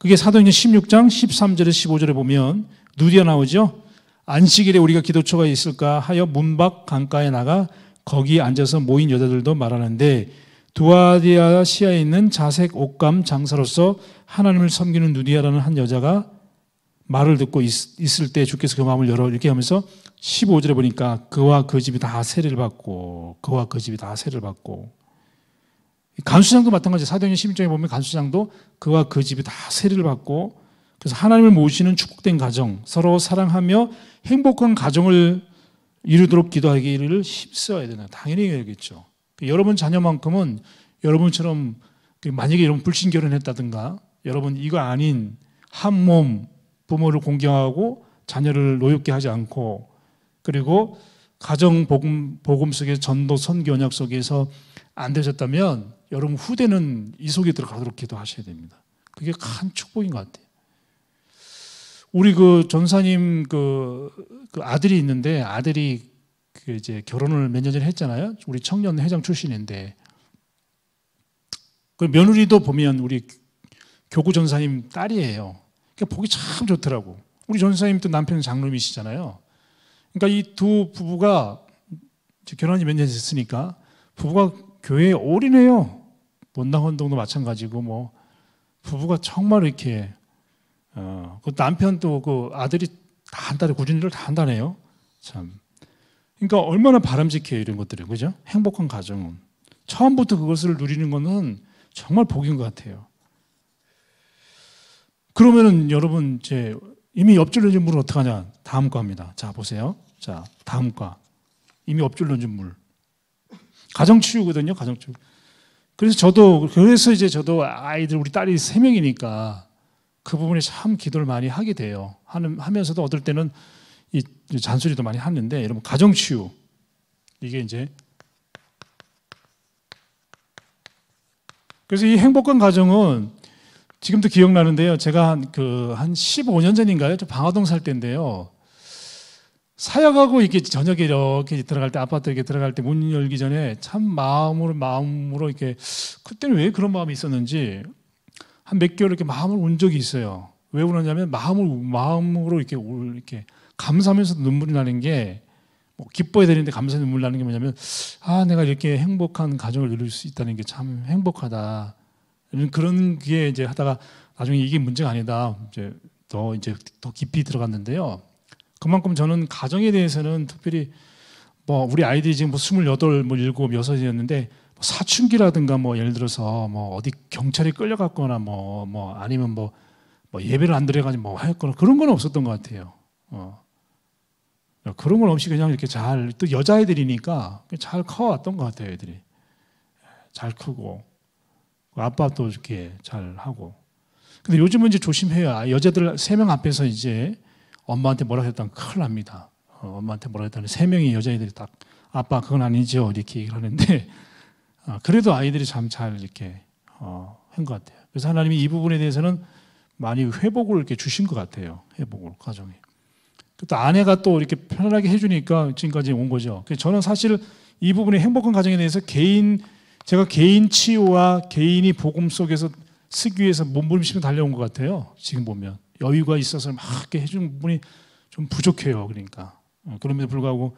그게 사도행전 16장 13절에 서 15절에 보면 누디어 나오죠. 안식일에 우리가 기도처가 있을까 하여 문밖 강가에 나가 거기 앉아서 모인 여자들도 말하는데 두아디아시아에 있는 자색 옷감 장사로서 하나님을 섬기는 누디아라는 한 여자가 말을 듣고 있, 을때 주께서 그 마음을 열어 이렇게 하면서 15절에 보니까 그와 그 집이 다 세를 받고 그와 그 집이 다 세를 받고 간수장도 마찬가지 사도행 16장에 보면 간수장도 그와 그 집이 다 세례를 받고 그래서 하나님을 모시는 축복된 가정 서로 사랑하며 행복한 가정을 이루도록 기도하기를 힘써야 되나 당연히 해야겠죠 그 여러분 자녀만큼은 여러분처럼 그 만약에 이런 불신 결혼했다든가 여러분 이거 아닌 한 몸 부모를 공경하고 자녀를 노엽게 하지 않고 그리고 가정 복음 복음 속에 전도 선교 언약 속에서 안 되셨다면 여러분 후대는 이 속에 들어가도록 기도하셔야 됩니다. 그게 큰 축복인 것 같아요. 우리 그 전사님 그, 그 아들이 있는데 아들이 그 이제 결혼을 몇 년 전에 했잖아요. 우리 청년 회장 출신인데 그 며느리도 보면 우리 교구 전사님 딸이에요. 그러니까 보기 참 좋더라고. 우리 전사님도 남편 장로이시잖아요 그러니까 이 두 부부가 결혼이 몇년 됐으니까 부부가 교회에 올인해요. 본당 헌동도 마찬가지고 뭐 부부가 정말 이렇게 어, 그 남편도 그 아들이 다 한다네 구준 일을 다 한다네요. 참. 그러니까 얼마나 바람직해요 이런 것들이 그죠? 행복한 가정은 처음부터 그것을 누리는 것은 정말 복인 것 같아요. 그러면은 여러분 제 이미 엽줄론진 물은 어떻 하냐? 다음 과입니다. 자 보세요. 자 다음 과 이미 엽줄론진 물 가정 치유거든요. 가정 치유. 그래서 저도 그래서 이제 저도 아이들 우리 딸이 세 명이니까 그 부분에 참 기도를 많이 하게 돼요. 하는 하면서도 어떨 때는 이 잔소리도 많이 하는데 여러분 가정 치유 이게 이제 그래서 이 행복한 가정은 지금도 기억나는데요. 제가 한 그한 그한 15년 전인가요? 저 방화동 살 때인데요. 사역하고 이렇게 저녁에 이렇게 들어갈 때 아파트 이렇게 들어갈 때 문 열기 전에 참 마음으로 마음으로 이렇게 그때는 왜 그런 마음이 있었는지 한 몇 개월 이렇게 마음을 운 적이 있어요. 왜 울었냐면 마음을 마음으로 이렇게 울 이렇게 감사하면서 눈물이 나는 게 뭐 기뻐야 되는데 감사의 눈물 나는 게 뭐냐면 아 내가 이렇게 행복한 가정을 누릴 수 있다는 게 참 행복하다. 그런 게 이제 하다가 나중에 이게 문제가 아니다. 이제 더 이제 더 깊이 들어갔는데요. 그만큼 저는 가정에 대해서는 특별히 뭐 우리 아이들이 지금 뭐 28, 뭐 7, 6이었는데 뭐 사춘기라든가 뭐 예를 들어서 뭐 어디 경찰이 끌려갔거나 뭐, 뭐 아니면 뭐, 뭐 예배를 안 드려가지고 뭐 했거나 그런 건 없었던 것 같아요. 어. 그런 건 없이 그냥 이렇게 잘 또 여자애들이니까 잘 커왔던 것 같아요, 애들이. 잘 크고 아빠도 이렇게 잘 하고. 근데 요즘은 이제 조심해요. 여자들 세 명 앞에서 이제 엄마한테 뭐라 했다면 큰일 납니다. 어, 엄마한테 뭐라 했다면 세 명의 여자애들이 딱 아빠 그건 아니죠 이렇게 얘기를 하는데 어, 그래도 아이들이 참 잘 이렇게 어, 한것 같아요. 그래서 하나님이 이 부분에 대해서는 많이 회복을 이렇게 주신 것 같아요. 회복을 가정에. 또 아내가 또 이렇게 편안하게 해주니까 지금까지 온 거죠. 저는 사실 이 부분의 행복한 가정에 대해서 개인 제가 개인 치유와 개인이 복음 속에서 쓰기 위해서 몸부림치며 달려온 것 같아요. 지금 보면. 여유가 있어서 막 이렇게 해주는 부분이 좀 부족해요. 그러니까 어, 그럼에도 불구하고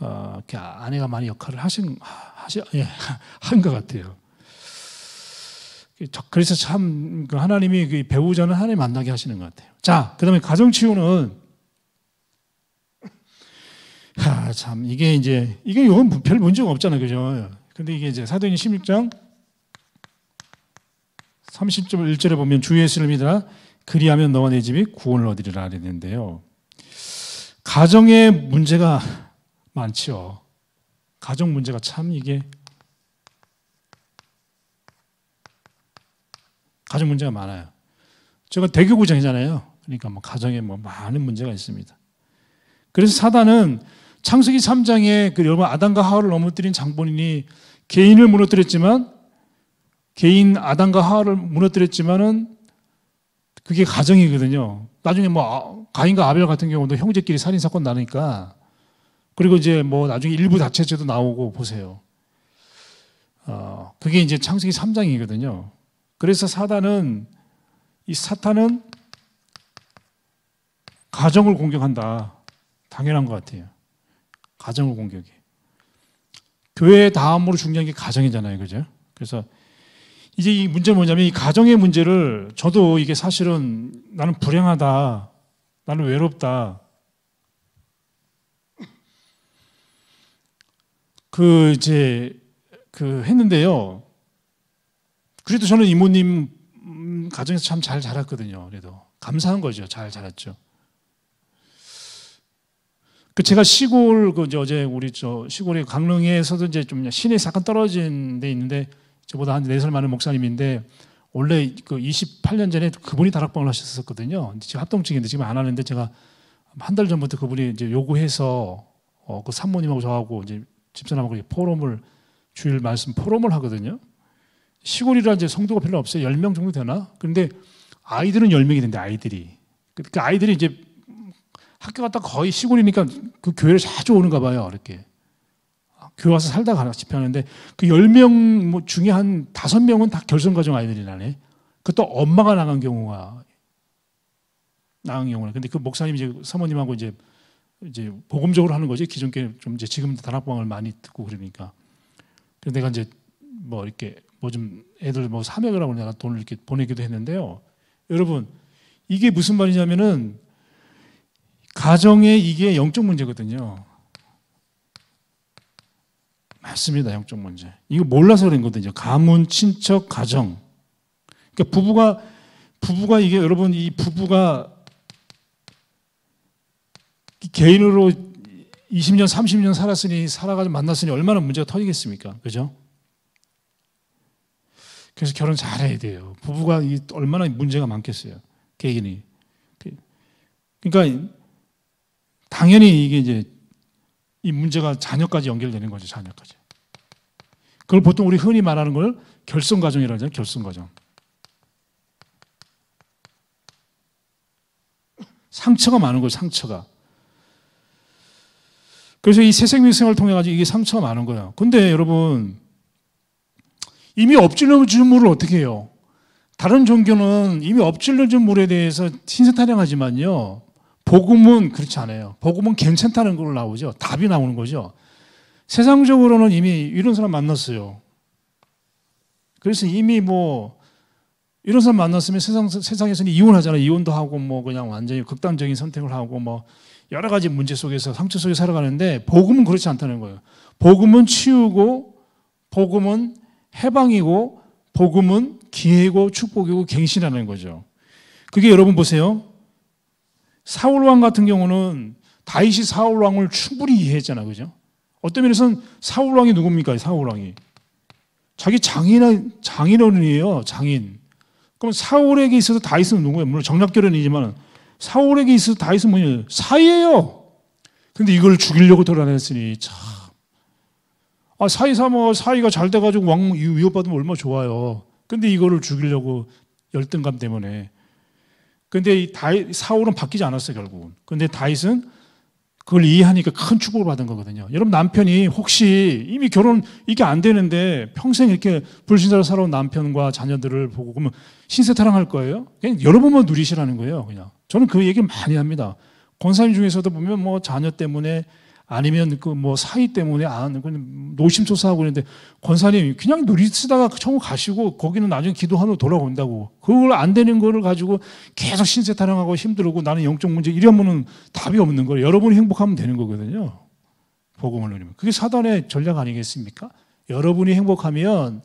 어, 이렇게 아내가 많이 역할을 하신 하시 예, 한 것 같아요. 그래서 참 그 하나님이 그 배우자는 하나님 만나게 하시는 것 같아요. 자, 그다음에 가정 치유는 하, 참 이게 이제 이게 이건 별 문제가 없잖아요, 그죠? 근데 이게 이제 사도행 16장 30절 1절에 보면 주 예수를 믿으라 그리하면 너와 내 집이 구원을 얻으리라 그랬는데요. 가정에 문제가 많지요. 가정 문제가 참 이게 가정 문제가 많아요. 제가 대교구장이잖아요. 그러니까 뭐 가정에 뭐 많은 문제가 있습니다. 그래서 사단은 창세기 3장에 그 여러분 아담과 하와를 넘어뜨린 장본인이 개인을 무너뜨렸지만 개인 아담과 하와를 무너뜨렸지만은 그게 가정이거든요. 나중에 뭐 아, 가인과 아벨 같은 경우도 형제끼리 살인 사건 나니까 그리고 이제 뭐 나중에 일부 자체제도 나오고 보세요. 어, 그게 이제 창세기 3장이거든요. 그래서 사단은 이 사탄은 가정을 공격한다. 당연한 것 같아요. 가정을 공격해. 교회 다음으로 중요한 게 가정이잖아요. 그죠? 그래서 이제 이 문제 는 뭐냐면 이 가정의 문제를 저도 이게 사실은 나는 불행하다. 나는 외롭다. 그 이제 그 했는데요. 그래도 저는 이모님 가정에서 참 잘 자랐거든요. 그래도 감사한 거죠. 잘 자랐죠. 그 제가 시골 그 이제 어제 우리 저시골에 강릉에서도 이제 좀 시내 잠깐 떨어진 데 있는데 저보다 한 네 살 많은 목사님인데 원래 그 28년 전에 그분이 다락방을 하셨었거든요. 지금 합동 중인데 지금 안 하는데 제가 한 달 전부터 그분이 이제 요구해서 어, 그 산모님하고 저하고 이제 집사람하고 포럼을 주일 말씀 포럼을 하거든요. 시골이라 이제 성도가 별로 없어요. 10명 정도 되나? 그런데 아이들은 10명이 된대, 아이들이. 그, 그 아이들이 이제 학교 갔다 거의 시골이니까 그 교회를 자주 오는가 봐요, 이렇게. 교회 와서 살다가 집회하는데 그 10명 뭐 중에 한 5명은 다결성과정 아이들이 나네. 그것도 엄마가 나간 경우가 나간 경우는 근데 그 목사님 이제 사모님하고 이제 이제 복음적으로 하는 거지 기존 게좀 이제 지금 다락방을 많이 듣고 그러니까 그래서 내가 이제 뭐 이렇게 뭐 좀 애들 뭐 사명을 하고 내가 돈을 이렇게 보내기도 했는데요 여러분 이게 무슨 말이냐면은 가정에 이게 영적 문제거든요 맞습니다. 영적 문제. 이거 몰라서 그런 거든요 가문, 친척, 가정. 그러니까 부부가 부부가 이게 여러분 이 부부가 개인으로 20년, 30년 살았으니 살아가지고 만났으니 얼마나 문제가 터지겠습니까? 그죠? 그래서 결혼 잘해야 돼요. 부부가 얼마나 문제가 많겠어요. 개인이. 그, 그러니까 당연히 이게 이제 이 문제가 자녀까지 연결되는 거죠, 자녀까지. 그걸 보통 우리 흔히 말하는 걸 결손 과정이라고 하잖아요, 결손 과정. 상처가 많은 거예요, 상처가. 그래서 이 새생명생을 통해 가지고 이게 상처가 많은 거예요. 근데 여러분 이미 엎질러진 물을 어떻게 해요? 다른 종교는 이미 엎질러진 물에 대해서 신세타령하지만요. 복음은 그렇지 않아요. 복음은 괜찮다는 걸로 나오죠. 답이 나오는 거죠. 세상적으로는 이미 이런 사람 만났어요. 그래서 이미 뭐 이런 사람 만났으면 세상 세상에서는 이혼하잖아요. 이혼도 하고 뭐 그냥 완전히 극단적인 선택을 하고 뭐 여러 가지 문제 속에서 상처 속에 살아가는데 복음은 그렇지 않다는 거예요. 복음은 치유고 복음은 해방이고 복음은 기회고 축복이고 갱신하는 거죠. 그게 여러분 보세요. 사울 왕 같은 경우는 다윗이 사울 왕을 충분히 이해했잖아, 그죠? 어떤 면에서는 사울 왕이 누굽니까? 사울 왕이 자기 장인 장인어른이에요, 장인. 그럼 사울에게 있어서 다윗은 누구예요? 물론 정략 결혼이지만 사울에게 있어서 다윗은 뭐예요 사이예요. 근데 이걸 죽이려고 돌아냈으니 참. 아, 사이 사아 사이가 잘 돼가지고 왕 위협받으면 얼마나 좋아요. 근데 이거를 죽이려고 열등감 때문에 근데 이 다이, 사울은 바뀌지 않았어요, 결국은. 근데 다윗은 그걸 이해하니까 큰 축복을 받은 거거든요. 여러분 남편이 혹시 이미 결혼 이게 안 되는데 평생 이렇게 불신자로 살아온 남편과 자녀들을 보고 그러면 신세타랑할 거예요? 그냥 여러분만 누리시라는 거예요, 그냥. 저는 그 얘기 를 많이 합니다. 권사님 중에서도 보면 뭐 자녀 때문에 아니면 그 뭐 사이 때문에 안 아, 노심초사하고 있는데 권사님 그냥 누리 쓰다가 천국 가시고 거기는 나중에 기도하러 돌아온다고 그걸 안 되는 거를 가지고 계속 신세 타령하고 힘들고 나는 영적 문제 이런 거는 답이 없는 거예요. 여러분이 행복하면 되는 거거든요. 복음을 누리면 그게 사단의 전략 아니겠습니까? 여러분이 행복하면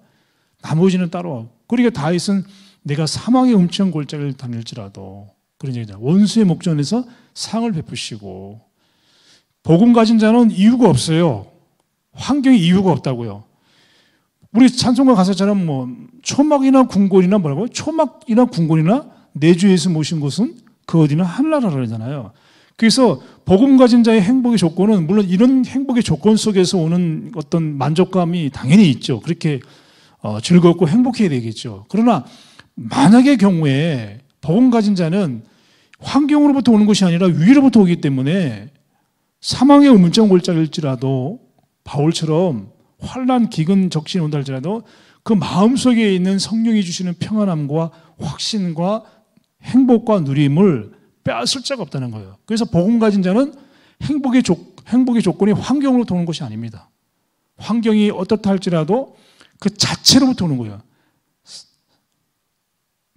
나머지는 따로 그러니까 다윗은 내가 사망의 음치한 골짜기를 당일지라도 그런 얘기죠. 원수의 목전에서 상을 베푸시고 복음 가진 자는 이유가 없어요. 환경에 이유가 없다고요. 우리 찬송가 가사처럼 뭐 초막이나 궁궐이나 뭐라고 초막이나 궁궐이나 내주에서 모신 곳은 그 어디나 한나라라잖아요. 그래서 복음 가진 자의 행복의 조건은 물론 이런 행복의 조건 속에서 오는 어떤 만족감이 당연히 있죠. 그렇게 어, 즐겁고 행복해야 되겠죠. 그러나 만약의 경우에 복음 가진 자는 환경으로부터 오는 것이 아니라 위로부터 오기 때문에 사망의 우물정 골짜기일지라도 바울처럼 환란 기근 적신 온달지라도그 마음속에 있는 성령이 주시는 평안함과 확신과 행복과 누림을 빼앗을 자가 없다는 거예요. 그래서 복음 가진 자는 행복의 조, 행복의 조건이 환경으로 도는 것이 아닙니다. 환경이 어떻다 할지라도 그 자체로부터 오는 거예요.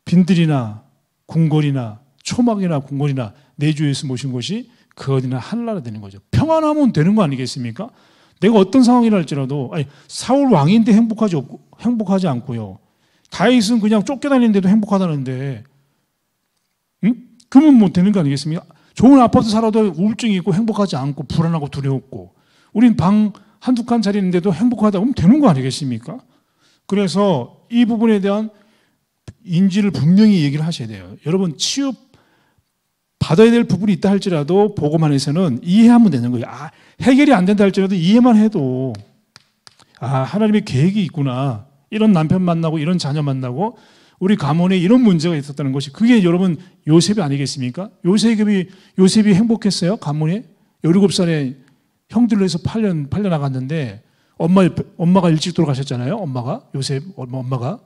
빈들이나 궁궐이나 초막이나 궁궐이나 내주에서 모신 것이 그 어디나 하나라 되는 거죠. 평안하면 되는 거 아니겠습니까? 내가 어떤 상황이라 지라도 아니 사울 왕인데 행복하지 없고, 행복하지 않고요. 다윗은 그냥 쫓겨다니는데도 행복하다는데, 응? 그러면 뭐 되는 거 아니겠습니까? 좋은 아파트 살아도 우울증이 있고 행복하지 않고 불안하고 두렵고, 우린 방 한두 칸 자리 있는데도 행복하다 그러면 되는 거 아니겠습니까? 그래서 이 부분에 대한 인지를 분명히 얘기를 하셔야 돼요. 여러분 취업 받아야 될 부분이 있다 할지라도 복음 안에서는 이해하면 되는 거예요. 아, 해결이 안 된다 할지라도 이해만 해도 아, 하나님의 계획이 있구나. 이런 남편 만나고 이런 자녀 만나고 우리 가문에 이런 문제가 있었다는 것이 그게 여러분 요셉이 아니겠습니까? 요셉이 요셉이 행복했어요. 가문에 17살에 형들로 해서 팔년 팔려 나갔는데 엄마 엄마가 일찍 돌아가셨잖아요. 엄마가 요셉 엄마, 엄마가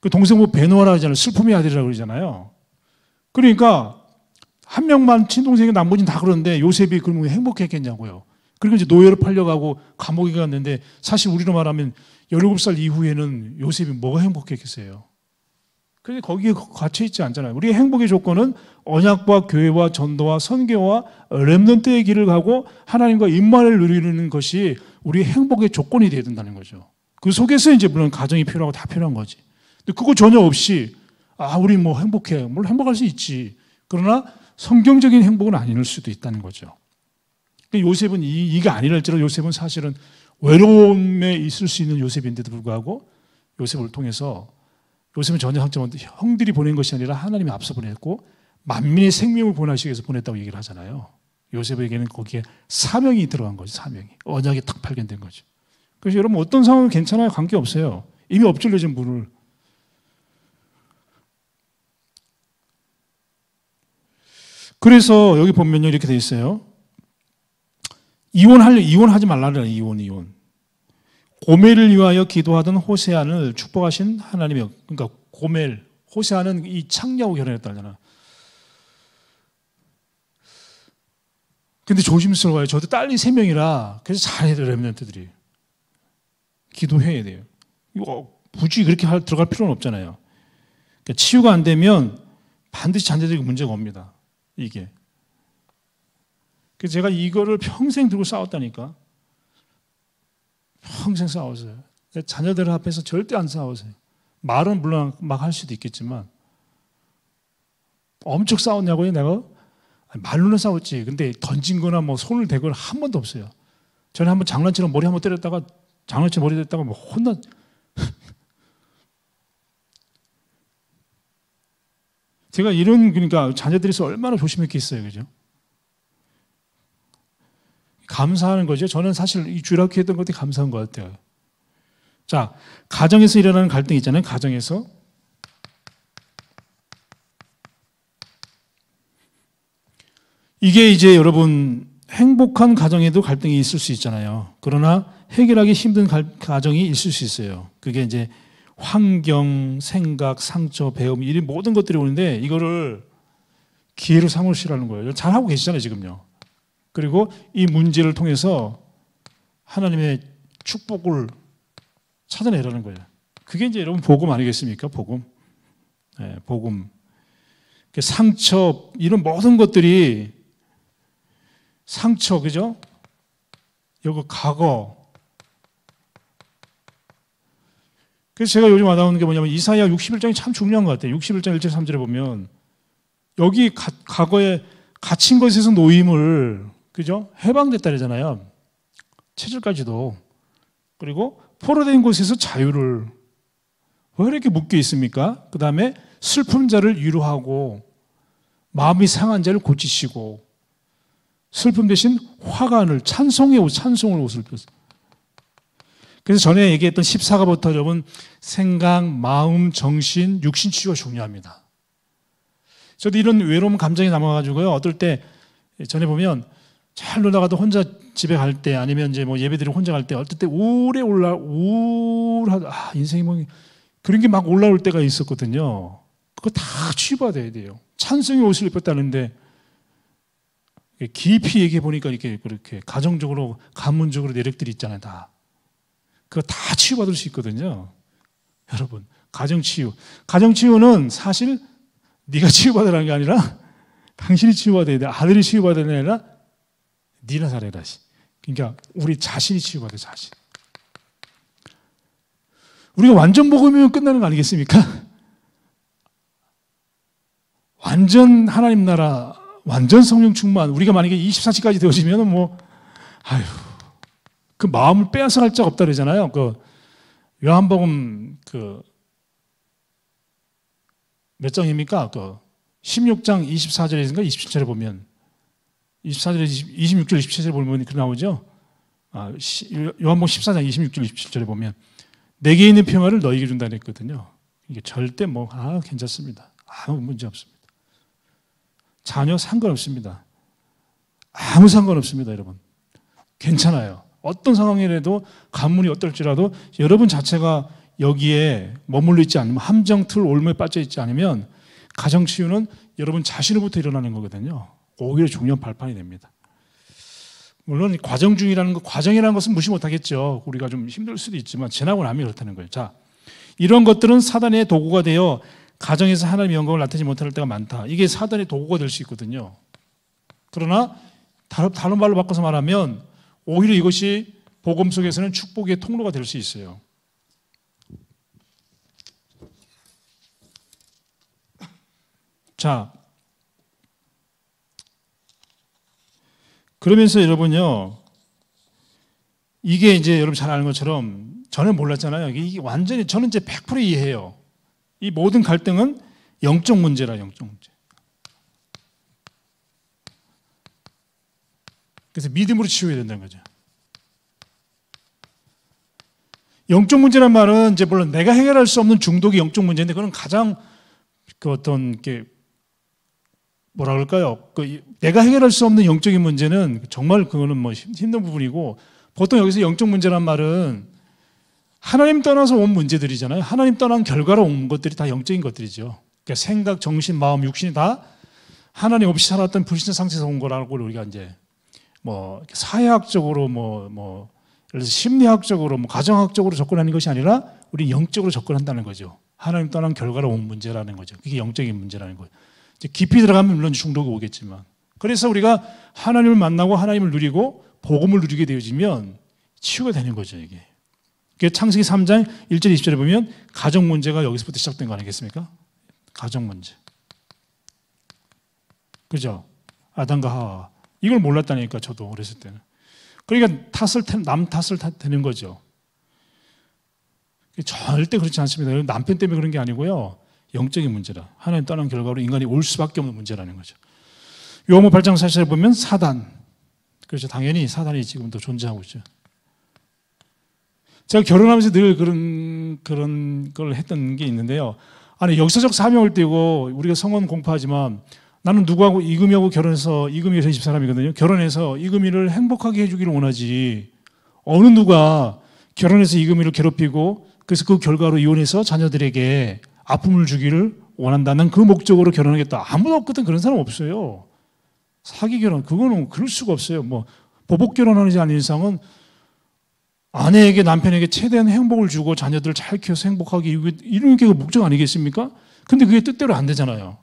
그 동생 뭐 베노아라 하잖아요. 슬픔의 아들이라고 그러잖아요. 그러니까 한 명만 친동생이 나머지는 다 그런데 요셉이 그러면 행복했겠냐고요. 그리고 이제 노예로 팔려가고 감옥에 갔는데 사실 우리로 말하면 17살 이후에는 요셉이 뭐가 행복했겠어요. 그런데 거기에 갇혀 있지 않잖아요. 우리의 행복의 조건은 언약과 교회와 전도와 선교와 렘넌트의 길을 가고 하나님과 인만을 누리는 것이 우리의 행복의 조건이 되어야 된다는 거죠. 그 속에서 이제 물론 가정이 필요하고 다 필요한 거지. 근데 그거 전혀 없이 아, 우리 뭐 행복해. 물 행복할 수 있지. 그러나 성경적인 행복은 아닐 수도 있다는 거죠. 요셉은 이, 이가 아니랄지라 요셉은 사실은 외로움에 있을 수 있는 요셉인데도 불구하고 요셉을 통해서 요셉은 전혀 학점은 형들이 보낸 것이 아니라 하나님이 앞서 보냈고 만민의 생명을 보내시기 위해서 보냈다고 얘기를 하잖아요. 요셉에게는 거기에 사명이 들어간 거죠. 사명이. 언약이 탁 발견된 거죠. 그래서 여러분 어떤 상황은 괜찮아요. 관계없어요. 이미 엎질러진 문을 그래서 여기 보면 이렇게 돼 있어요. 이혼하려 이혼하지 말라라 이혼 이혼. 고멜을 위하여 기도하던 호세아를 축복하신 하나님의 그러니까 고멜 호세아는 이 창녀하고 결혼했다잖아. 근데 조심스러워요. 저도 딸이 세 명이라 그래서 잘해요 렘넌트들이 기도해야 돼요. 이거 어, 굳이 그렇게 들어갈 필요는 없잖아요. 그러니까 치유가 안 되면 반드시 잔재적인 문제가 옵니다. 이게. 제가 이거를 평생 들고 싸웠다니까. 평생 싸웠어요. 그러니까 자녀들 앞에서 절대 안 싸우세요. 말은 물론 막 할 수도 있겠지만 엄청 싸웠냐고요, 내가? 말로는 싸웠지. 근데 던진 거나 뭐 손을 대거나 한 번도 없어요. 전에 한번 장난처럼 머리 한 번 때렸다가 장난처럼 머리 때렸다가 뭐 혼나 제가 이런 그러니까 자녀들이서 얼마나 조심했겠어요, 그죠? 감사하는 거죠. 저는 사실 이 주락했던 것도 감사한 것 같아요. 자, 가정에서 일어나는 갈등 있잖아요. 가정에서 이게 이제 여러분 행복한 가정에도 갈등이 있을 수 있잖아요. 그러나 해결하기 힘든 가정이 있을 수 있어요. 그게 이제 환경, 생각, 상처, 배움, 이런 모든 것들이 오는데 이거를 기회로 삼으시라는 거예요. 잘하고 계시잖아요, 지금요. 그리고 이 문제를 통해서 하나님의 축복을 찾아내라는 거예요. 그게 이제 여러분 복음 아니겠습니까? 복음. 네, 복음. 그 상처, 이런 모든 것들이 상처, 그죠? 여기 과거, 그래서 제가 요즘 와닿는 게 뭐냐면 이사야 61장이 참 중요한 것 같아요. 61장 1절 3절에 보면 여기 가, 과거에 갇힌 것에서 노임을 그죠? 해방됐다잖아요. 체질까지도. 그리고 포로된 곳에서 자유를 왜 이렇게 묶여 있습니까? 그 다음에 슬픈 자를 위로하고 마음이 상한 자를 고치시고 슬픔 대신 화관을 찬송의 옷, 찬송을 옷을 입혔어요. 그래서 전에 얘기했던 14가부터 여은 생각, 마음, 정신, 육신 치유가 중요합니다. 저도 이런 외로움 감정이 남아가지고요. 어떨 때 전에 보면 잘 놀다가도 혼자 집에 갈 때 아니면 이제 뭐예배드리 혼자 갈 때 어떨 때 오래 올라 우울하다 아, 인생이 뭐 그런 게 막 올라올 때가 있었거든요. 그거 다 취받아야 돼요. 찬성의 옷을 입혔다는데 깊이 얘기해 보니까 이렇게 그렇게 가정적으로 가문적으로 내력들이 있잖아요. 다 그거 다 치유받을 수 있거든요. 여러분, 가정 치유. 가정 치유는 사실 네가 치유받으라는 게 아니라 당신이 치유받아야 돼. 아들이 치유받아야 되 아니라 네가 잘해라. 그러니까 우리 자신이 치유받아, 자신. 우리가 완전 복음이면 끝나는 거 아니겠습니까? 완전 하나님 나라, 완전 성령 충만. 우리가 만약에 24시까지 되어지면 뭐, 아휴. 그 마음을 빼앗아갈 자가 없다 그러잖아요. 그 요한복음 그 몇 장입니까? 그 16장 24절인가 27절에 보면 24절에 26절 27절에 보면 그 나오죠. 아, 요한복음 14장 26절 27절에 보면 내게 있는 평화를 너에게 준다 그랬거든요. 이게 절대 뭐 아, 괜찮습니다. 아무 문제 없습니다. 자녀 상관없습니다. 아무 상관없습니다, 여러분. 괜찮아요. 어떤 상황이라도 가문이 어떨지라도 여러분 자체가 여기에 머물러 있지 않으면 함정 틀 올무에 빠져 있지 않으면 가정 치유는 여러분 자신으로부터 일어나는 거거든요. 오히려 중요한 발판이 됩니다. 물론 과정 중이라는 것, 과정이라는 것은 무시 못하겠죠. 우리가 좀 힘들 수도 있지만 지나고 나면 그렇다는 거예요. 자, 이런 것들은 사단의 도구가 되어 가정에서 하나님의 영광을 나타내지 못할 때가 많다. 이게 사단의 도구가 될 수 있거든요. 그러나 다른 말로 바꿔서 말하면 오히려 이것이 복음 속에서는 축복의 통로가 될 수 있어요. 자, 그러면서 여러분요, 이게 이제 여러분 잘 아는 것처럼 저는 몰랐잖아요. 이게 완전히 저는 이제 100% 이해해요. 이 모든 갈등은 영적 문제라 영적 문제. 그래서 믿음으로 치유해야 된다는 거죠. 영적 문제란 말은 이제 물론 내가 해결할 수 없는 중독이 영적 문제인데 그건 가장 그 어떤 게 뭐라 그럴까요? 그 내가 해결할 수 없는 영적인 문제는 정말 그거는 뭐 힘든 부분이고 보통 여기서 영적 문제란 말은 하나님 떠나서 온 문제들이잖아요. 하나님 떠난 결과로 온 것들이 다 영적인 것들이죠. 그러니까 생각, 정신, 마음, 육신이 다 하나님 없이 살았던 불신 상태에서 온 거라고 우리가 이제 뭐 사회학적으로 뭐뭐 뭐, 뭐 심리학적으로 뭐 가정학적으로 접근하는 것이 아니라 우리 영적으로 접근한다는 거죠. 하나님 떠난 결과로 온 문제라는 거죠. 그게 영적인 문제라는 거예요. 깊이 들어가면 물론 중독이 오겠지만 그래서 우리가 하나님을 만나고 하나님을 누리고 복음을 누리게 되어지면 치유가 되는 거죠 이게. 그 창세기 3장 1절 20절에 보면 가정 문제가 여기서부터 시작된 거 아니겠습니까? 가정 문제. 그죠? 아담과 하와. 이걸 몰랐다니까 저도 어렸을 때는. 그러니까 탓을 남 탓을 되는 거죠. 절대 그렇지 않습니다. 남편 때문에 그런 게 아니고요. 영적인 문제라. 하나님 떠난 결과로 인간이 올 수밖에 없는 문제라는 거죠. 요모복 8장 4절에 보면 사단. 그렇죠. 당연히 사단이 지금도 존재하고 있죠. 제가 결혼하면서 늘 그런 그런 걸 했던 게 있는데요. 아니 역사적 사명을 띠고 우리가 성원 공포하지만 나는 누구하고 이금희하고 결혼해서 이금희가 저희 집 사람이거든요. 결혼해서 이금희를 행복하게 해주기를 원하지. 어느 누가 결혼해서 이금희를 괴롭히고 그래서 그 결과로 이혼해서 자녀들에게 아픔을 주기를 원한다. 는그 목적으로 결혼하겠다. 아무도 없거든. 그런 사람 없어요. 사기 결혼 그거는 그럴 수가 없어요. 뭐 보복 결혼하는지 아닌 이상은 아내에게 남편에게 최대한 행복을 주고 자녀들을 잘 키워서 행복하게 이게 이런 게 그 목적 아니겠습니까? 근데 그게 뜻대로 안 되잖아요.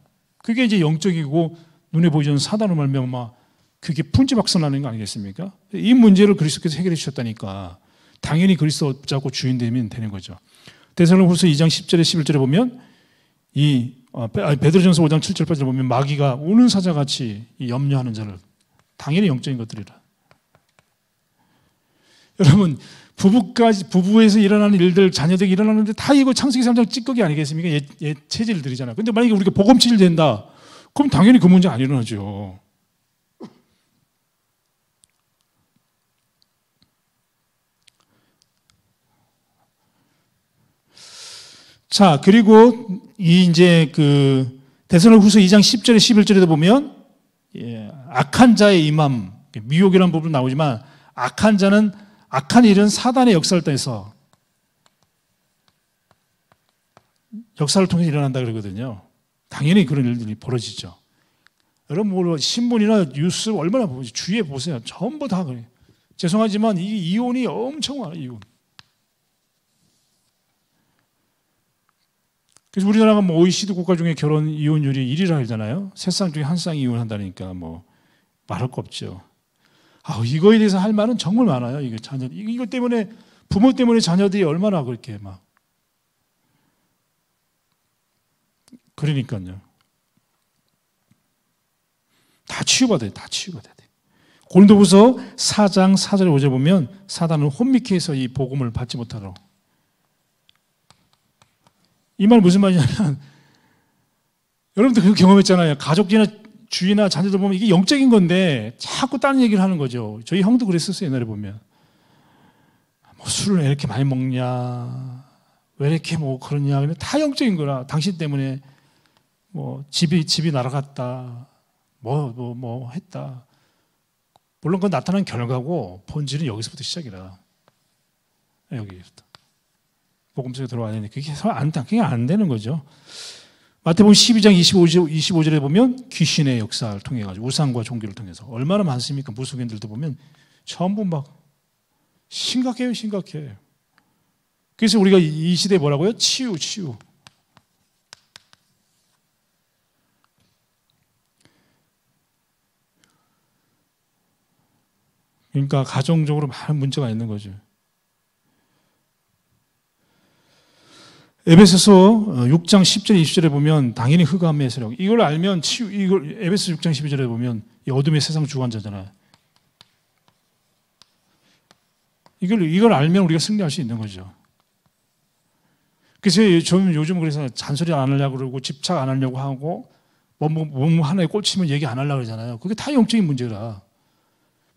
그게 이제 영적이고 눈에 보이지 않는 사단을 말면 마 그게 p u 지박산 나는 거 아니겠습니까? 이 문제를 그리스도께서 해결해 주셨다니까 당연히 그리스도 잡고 주인 되면 되는 거죠. 대살로후서 2장 10절에 11절에 보면 이 아, 베드로전서 5장 7절 8절 보면 마귀가 우는 사자같이 염려하는 자를 당연히 영적인 것들이라. 여러분 부부까지 부부에서 일어나는 일들 자녀들이 일어나는데 다 이거 창세기 3장 찌꺼기 아니겠습니까? 예, 예 체질들이잖아요. 근데 만약에 우리가 보검칠 된다. 그럼 당연히 그 문제 안 일어나죠. 자, 그리고 이 이제 그 대선을 후서 2장 10절에 11절에도 보면 예, 악한 자의 임함, 미혹이라는 부분 나오지만 악한 자는 악한 일은 사단의 역사를 통해서 역사를 통해 일어난다 그러거든요. 당연히 그런 일들이 벌어지죠. 여러분 뭐 신문이나 뉴스 얼마나 보세요. 주위에 보세요. 전부 다 그래요. 죄송하지만 이 이혼이 엄청 많아요. 이혼. 그래서 우리나라가 뭐 OECD 국가 중에 결혼 이혼율이 1위라 하잖아요. 세상 중에 한 쌍이 이혼한다니까 뭐 말할 거 없죠. 아, 이거에 대해서 할 말은 정말 많아요. 이게 자녀 이거 때문에 부모 때문에 자녀들이 얼마나 그렇게 막 그러니까요. 다 치유받아요. 다 치유받아야 돼. 고린도후서 4장 4절에 오제 보면 사단은 혼미케해서 이 복음을 받지 못하러. 이말 무슨 말이냐면 여러분들 그 경험했잖아요. 가족이나 주위나 자녀들 보면 이게 영적인 건데 자꾸 다른 얘기를 하는 거죠. 저희 형도 그랬었어요, 옛날에 보면. 아, 뭐 술을 왜 이렇게 많이 먹냐. 왜 이렇게 뭐 그러냐. 근데 다 영적인 거라. 당신 때문에 뭐 집이, 집이 날아갔다. 뭐, 뭐, 뭐 했다. 물론 그 나타난 결과고 본질은 여기서부터 시작이라. 네, 여기부터. 복음속에 들어와야 되니까 그게 안, 그게 안 되는 거죠. 마태복음 12장 25절, 25절에 보면 귀신의 역사를 통해 가지고 우상과 종교를 통해서 얼마나 많습니까? 무속인들도 보면 전부 막 심각해요, 심각해. 그래서 우리가 이 시대에 뭐라고요? 치유, 치유. 그러니까 가정적으로 많은 문제가 있는 거죠. 에베소서 6장 10절 20절에 보면 당연히 흑암의 세력 이걸 알면 치유 이걸 에베소 6장 12절에 보면 어둠의 세상 주관자잖아요. 이걸 이걸 알면 우리가 승리할 수 있는 거죠. 그래서 저는 요즘 그래서 잔소리 안 하려고 그러고 집착 안 하려고 하고 뭐 뭐 뭐, 뭐 하나에 꽂히면 얘기 안 하려고 그러잖아요. 그게 다 영적인 문제라.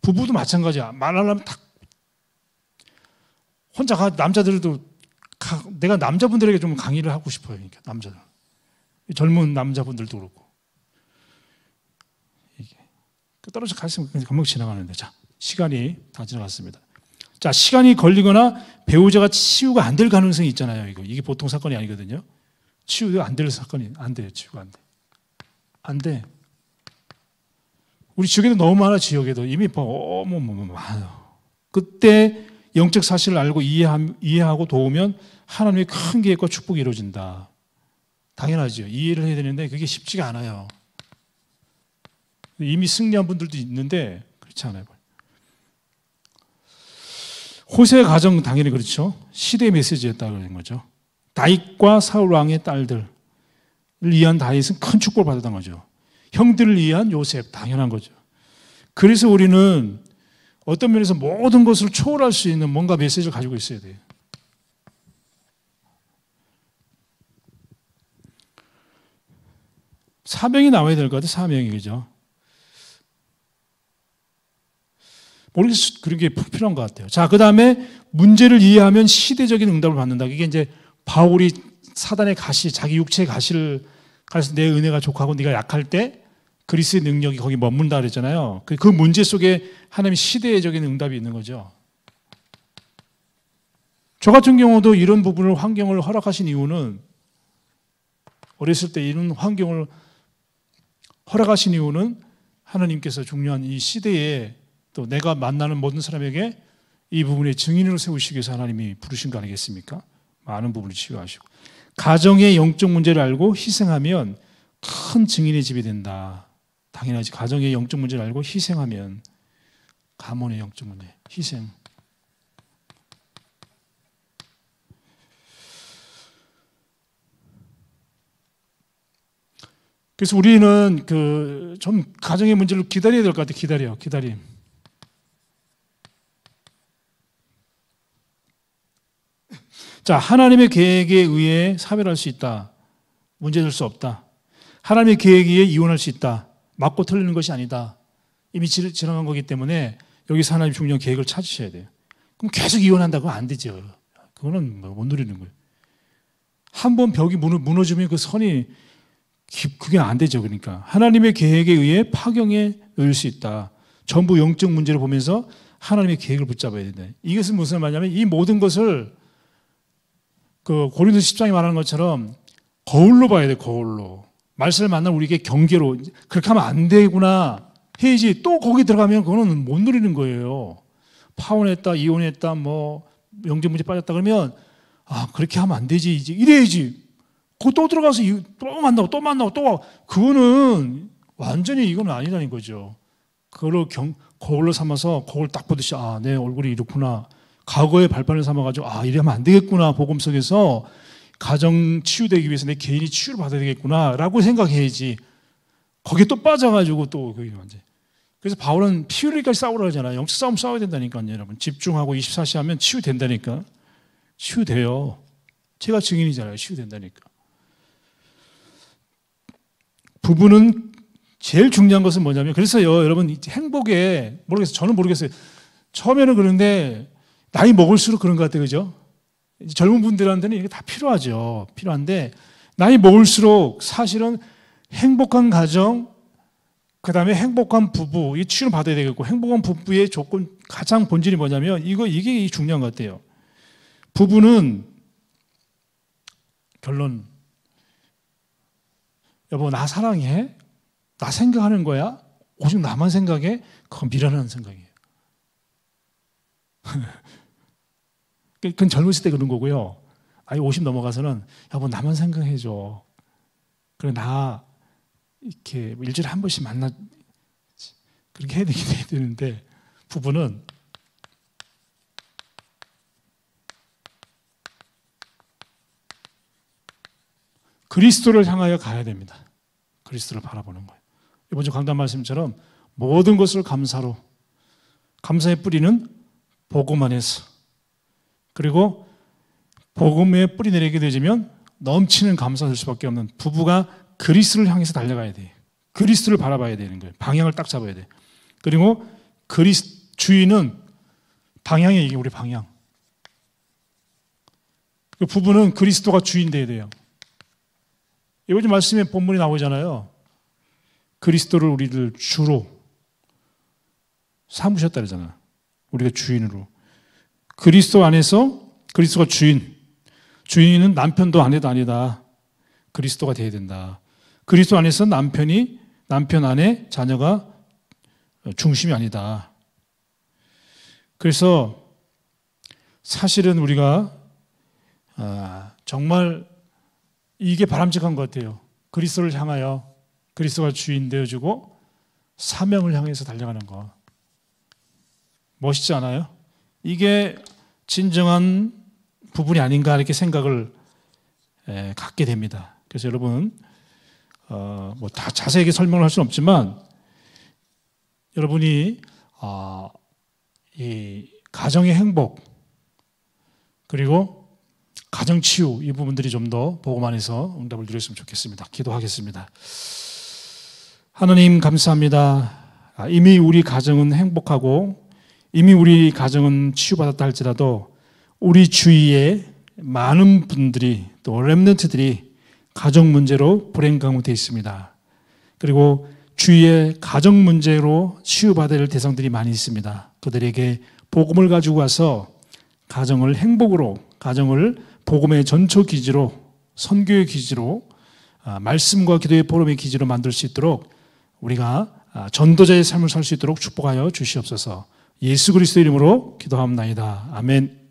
부부도 마찬가지야. 말하려면 딱 혼자 가 남자들도 가, 내가 남자분들에게 좀 강의를 하고 싶어요. 그러니까 남자들. 젊은 남자분들도 그렇고. 이게. 그 떨어져 갔으면 금방 지나가는데. 자, 시간이 다 지나갔습니다. 자, 시간이 걸리거나 배우자가 치유가 안 될 가능성이 있잖아요. 이거. 이게 보통 사건이 아니거든요. 치유가 안 될 사건이 안 돼요. 치유가 안 돼. 안 돼. 우리 지역에도 너무 많아, 지역에도. 이미 뭐, 어머머머 많아요. 그때 영적 사실을 알고 이해하고 도우면 하나님의 큰 계획과 축복이 이루어진다. 당연하죠. 이해를 해야 되는데 그게 쉽지가 않아요. 이미 승리한 분들도 있는데 그렇지 않아요. 호세 가정 당연히 그렇죠. 시대 메시지였다 그런 거죠. 다윗과 사울 왕의 딸들을 위한 다윗은 큰 축복을 받았던 거죠. 형들을 위한 요셉 당연한 거죠. 그래서 우리는 어떤 면에서 모든 것을 초월할 수 있는 뭔가 메시지를 가지고 있어야 돼요. 사명이 나와야 될 것 같아요. 사명이 그죠? 모르겠어 그런 게 필요한 것 같아요. 자, 그 다음에 문제를 이해하면 시대적인 응답을 받는다. 이게 이제 바울이 사단의 가시, 자기 육체의 가시를 가서 내 은혜가 족하고 네가 약할 때 그리스의 능력이 거기 머문다 그랬잖아요. 그, 그 문제 속에 하나님 시대적인 응답이 있는 거죠. 저 같은 경우도 이런 부분을 환경을 허락하신 이유는 어렸을 때 이런 환경을 허락하신 이유는 하나님께서 중요한 이 시대에 또 내가 만나는 모든 사람에게 이 부분에 증인으로 세우시기 위해서 하나님이 부르신 거 아니겠습니까? 많은 부분을 치유하시고 가정의 영적 문제를 알고 희생하면 큰 증인의 집이 된다. 당연하지 가정의 영적 문제를 알고 희생하면 가문의 영적 문제 희생 그래서 우리는 그좀 가정의 문제를 기다려야 될 것 같아요. 기다려, 기다림. 자, 하나님의 계획에 의해 사별할 수 있다. 문제될 수 없다. 하나님의 계획에 의해 이혼할 수 있다. 맞고 틀리는 것이 아니다. 이미 지나간 거기 때문에 여기서 하나님 중요한 계획을 찾으셔야 돼요. 그럼 계속 이혼한다고 안 되죠. 그거는 뭐 못 누리는 거예요. 한 번 벽이 무너, 지면그 선이 그게 안 되죠. 그러니까 하나님의 계획에 의해 파경에 놓일 수 있다. 전부 영적 문제를 보면서 하나님의 계획을 붙잡아야 된다. 이것은 무슨 말이냐면 이 모든 것을 그 고린도 10장에 말하는 것처럼 거울로 봐야 돼. 거울로. 말씀을 만나 우리에게 경계로 그렇게 하면 안 되구나 해야지 또 거기 들어가면 그거는 못 누리는 거예요. 파혼했다, 이혼했다, 뭐 영재 문제 빠졌다 그러면 아 그렇게 하면 안 되지 이제 이래야지. 그또 들어가서 또 만나고 또 만나고 또 그거는 완전히 이건 아니라는 거죠. 그걸 경, 거울로 삼아서 거울 딱 보듯이 아내 얼굴이 이렇구나. 과거의 발판을 삼아가지고 아 이러면 안 되겠구나 복음 속에서 가정 치유되기 위해서 내 개인이 치유를 받아야 되겠구나라고 생각해야지. 거기에 또 빠져가지고 또 거기 완전. 그래서 바울은 피우리까지 싸우라 고 하잖아요. 영적 싸움 싸워야 된다니까요, 여러분. 집중하고 24시 하면 치유된다니까. 치유돼요. 제가 증인이잖아요. 치유된다니까. 부부는 제일 중요한 것은 뭐냐면 그래서요, 여러분 행복에 모르겠어요. 저는 모르겠어요. 처음에는 그런데 나이 먹을수록 그런 것 같아요, 그죠? 젊은 분들한테는 이게 다 필요하죠. 필요한데 나이 먹을수록 사실은 행복한 가정, 그 다음에 행복한 부부, 이 치료 받아야 되겠고, 행복한 부부의 조건, 가장 본질이 뭐냐면, 이거, 이게 중요한 것 같아요. 부부는, 결론, 여보, 나 사랑해? 나 생각하는 거야? 오직 나만 생각해? 그건 미련한 생각이에요. 그건 젊었을 때 그런 거고요. 아니, 50 넘어가서는, 여보, 뭐 나만 생각해줘. 그래, 나, 이렇게, 뭐 일주일에 한 번씩 만나, 그렇게 해야 되긴 해야 되는데, 부부는, 그리스도를 향하여 가야 됩니다. 그리스도를 바라보는 거예요. 이번 주 강단 말씀처럼 모든 것을 감사로 감사의 뿌리는 보고만 해서 그리고 복음에 뿌리 내리게 되지면 넘치는 감사될 수밖에 없는 부부가 그리스를 향해서 달려가야 돼. 그리스를 바라봐야 되는 거예요. 방향을 딱 잡아야 돼. 그리고 그리스 주인은 방향이 이게 우리 방향. 그 부부는 그리스도가 주인 돼야 돼요. 요즘 말씀에 본문이 나오잖아요. 그리스도를 우리를 주로 삼으셨다 그러잖아. 우리가 주인으로. 그리스도 안에서 그리스도가 주인. 주인은 남편도 아내도 아니다. 그리스도가 되야 된다. 그리스도 안에서 남편이 남편 아내 자녀가 중심이 아니다. 그래서 사실은 우리가 아, 정말 이게 바람직한 것 같아요. 그리스도를 향하여 그리스도가 주인 되어주고 사명을 향해서 달려가는 거 멋있지 않아요? 이게 진정한 부분이 아닌가 이렇게 생각을 에, 갖게 됩니다. 그래서 여러분 어, 뭐 다 자세하게 설명을 할 수는 없지만 여러분이 어, 이 가정의 행복 그리고 가정 치유 이 부분들이 좀 더 보고 안에서 응답을 드렸으면 좋겠습니다. 기도하겠습니다. 하나님 감사합니다. 아, 이미 우리 가정은 행복하고 이미 우리 가정은 치유받았다 할지라도 우리 주위에 많은 분들이 또 렘넌트들이 가정 문제로 불행 가운데 있습니다. 그리고 주위에 가정 문제로 치유받을 대상들이 많이 있습니다. 그들에게 복음을 가지고 와서 가정을 행복으로, 가정을 복음의 전초 기지로, 선교의 기지로, 아, 말씀과 기도의 보름의 기지로 만들 수 있도록 우리가 아, 전도자의 삶을 살 수 있도록 축복하여 주시옵소서. 예수 그리스도 이름으로 기도합나이다. 아멘.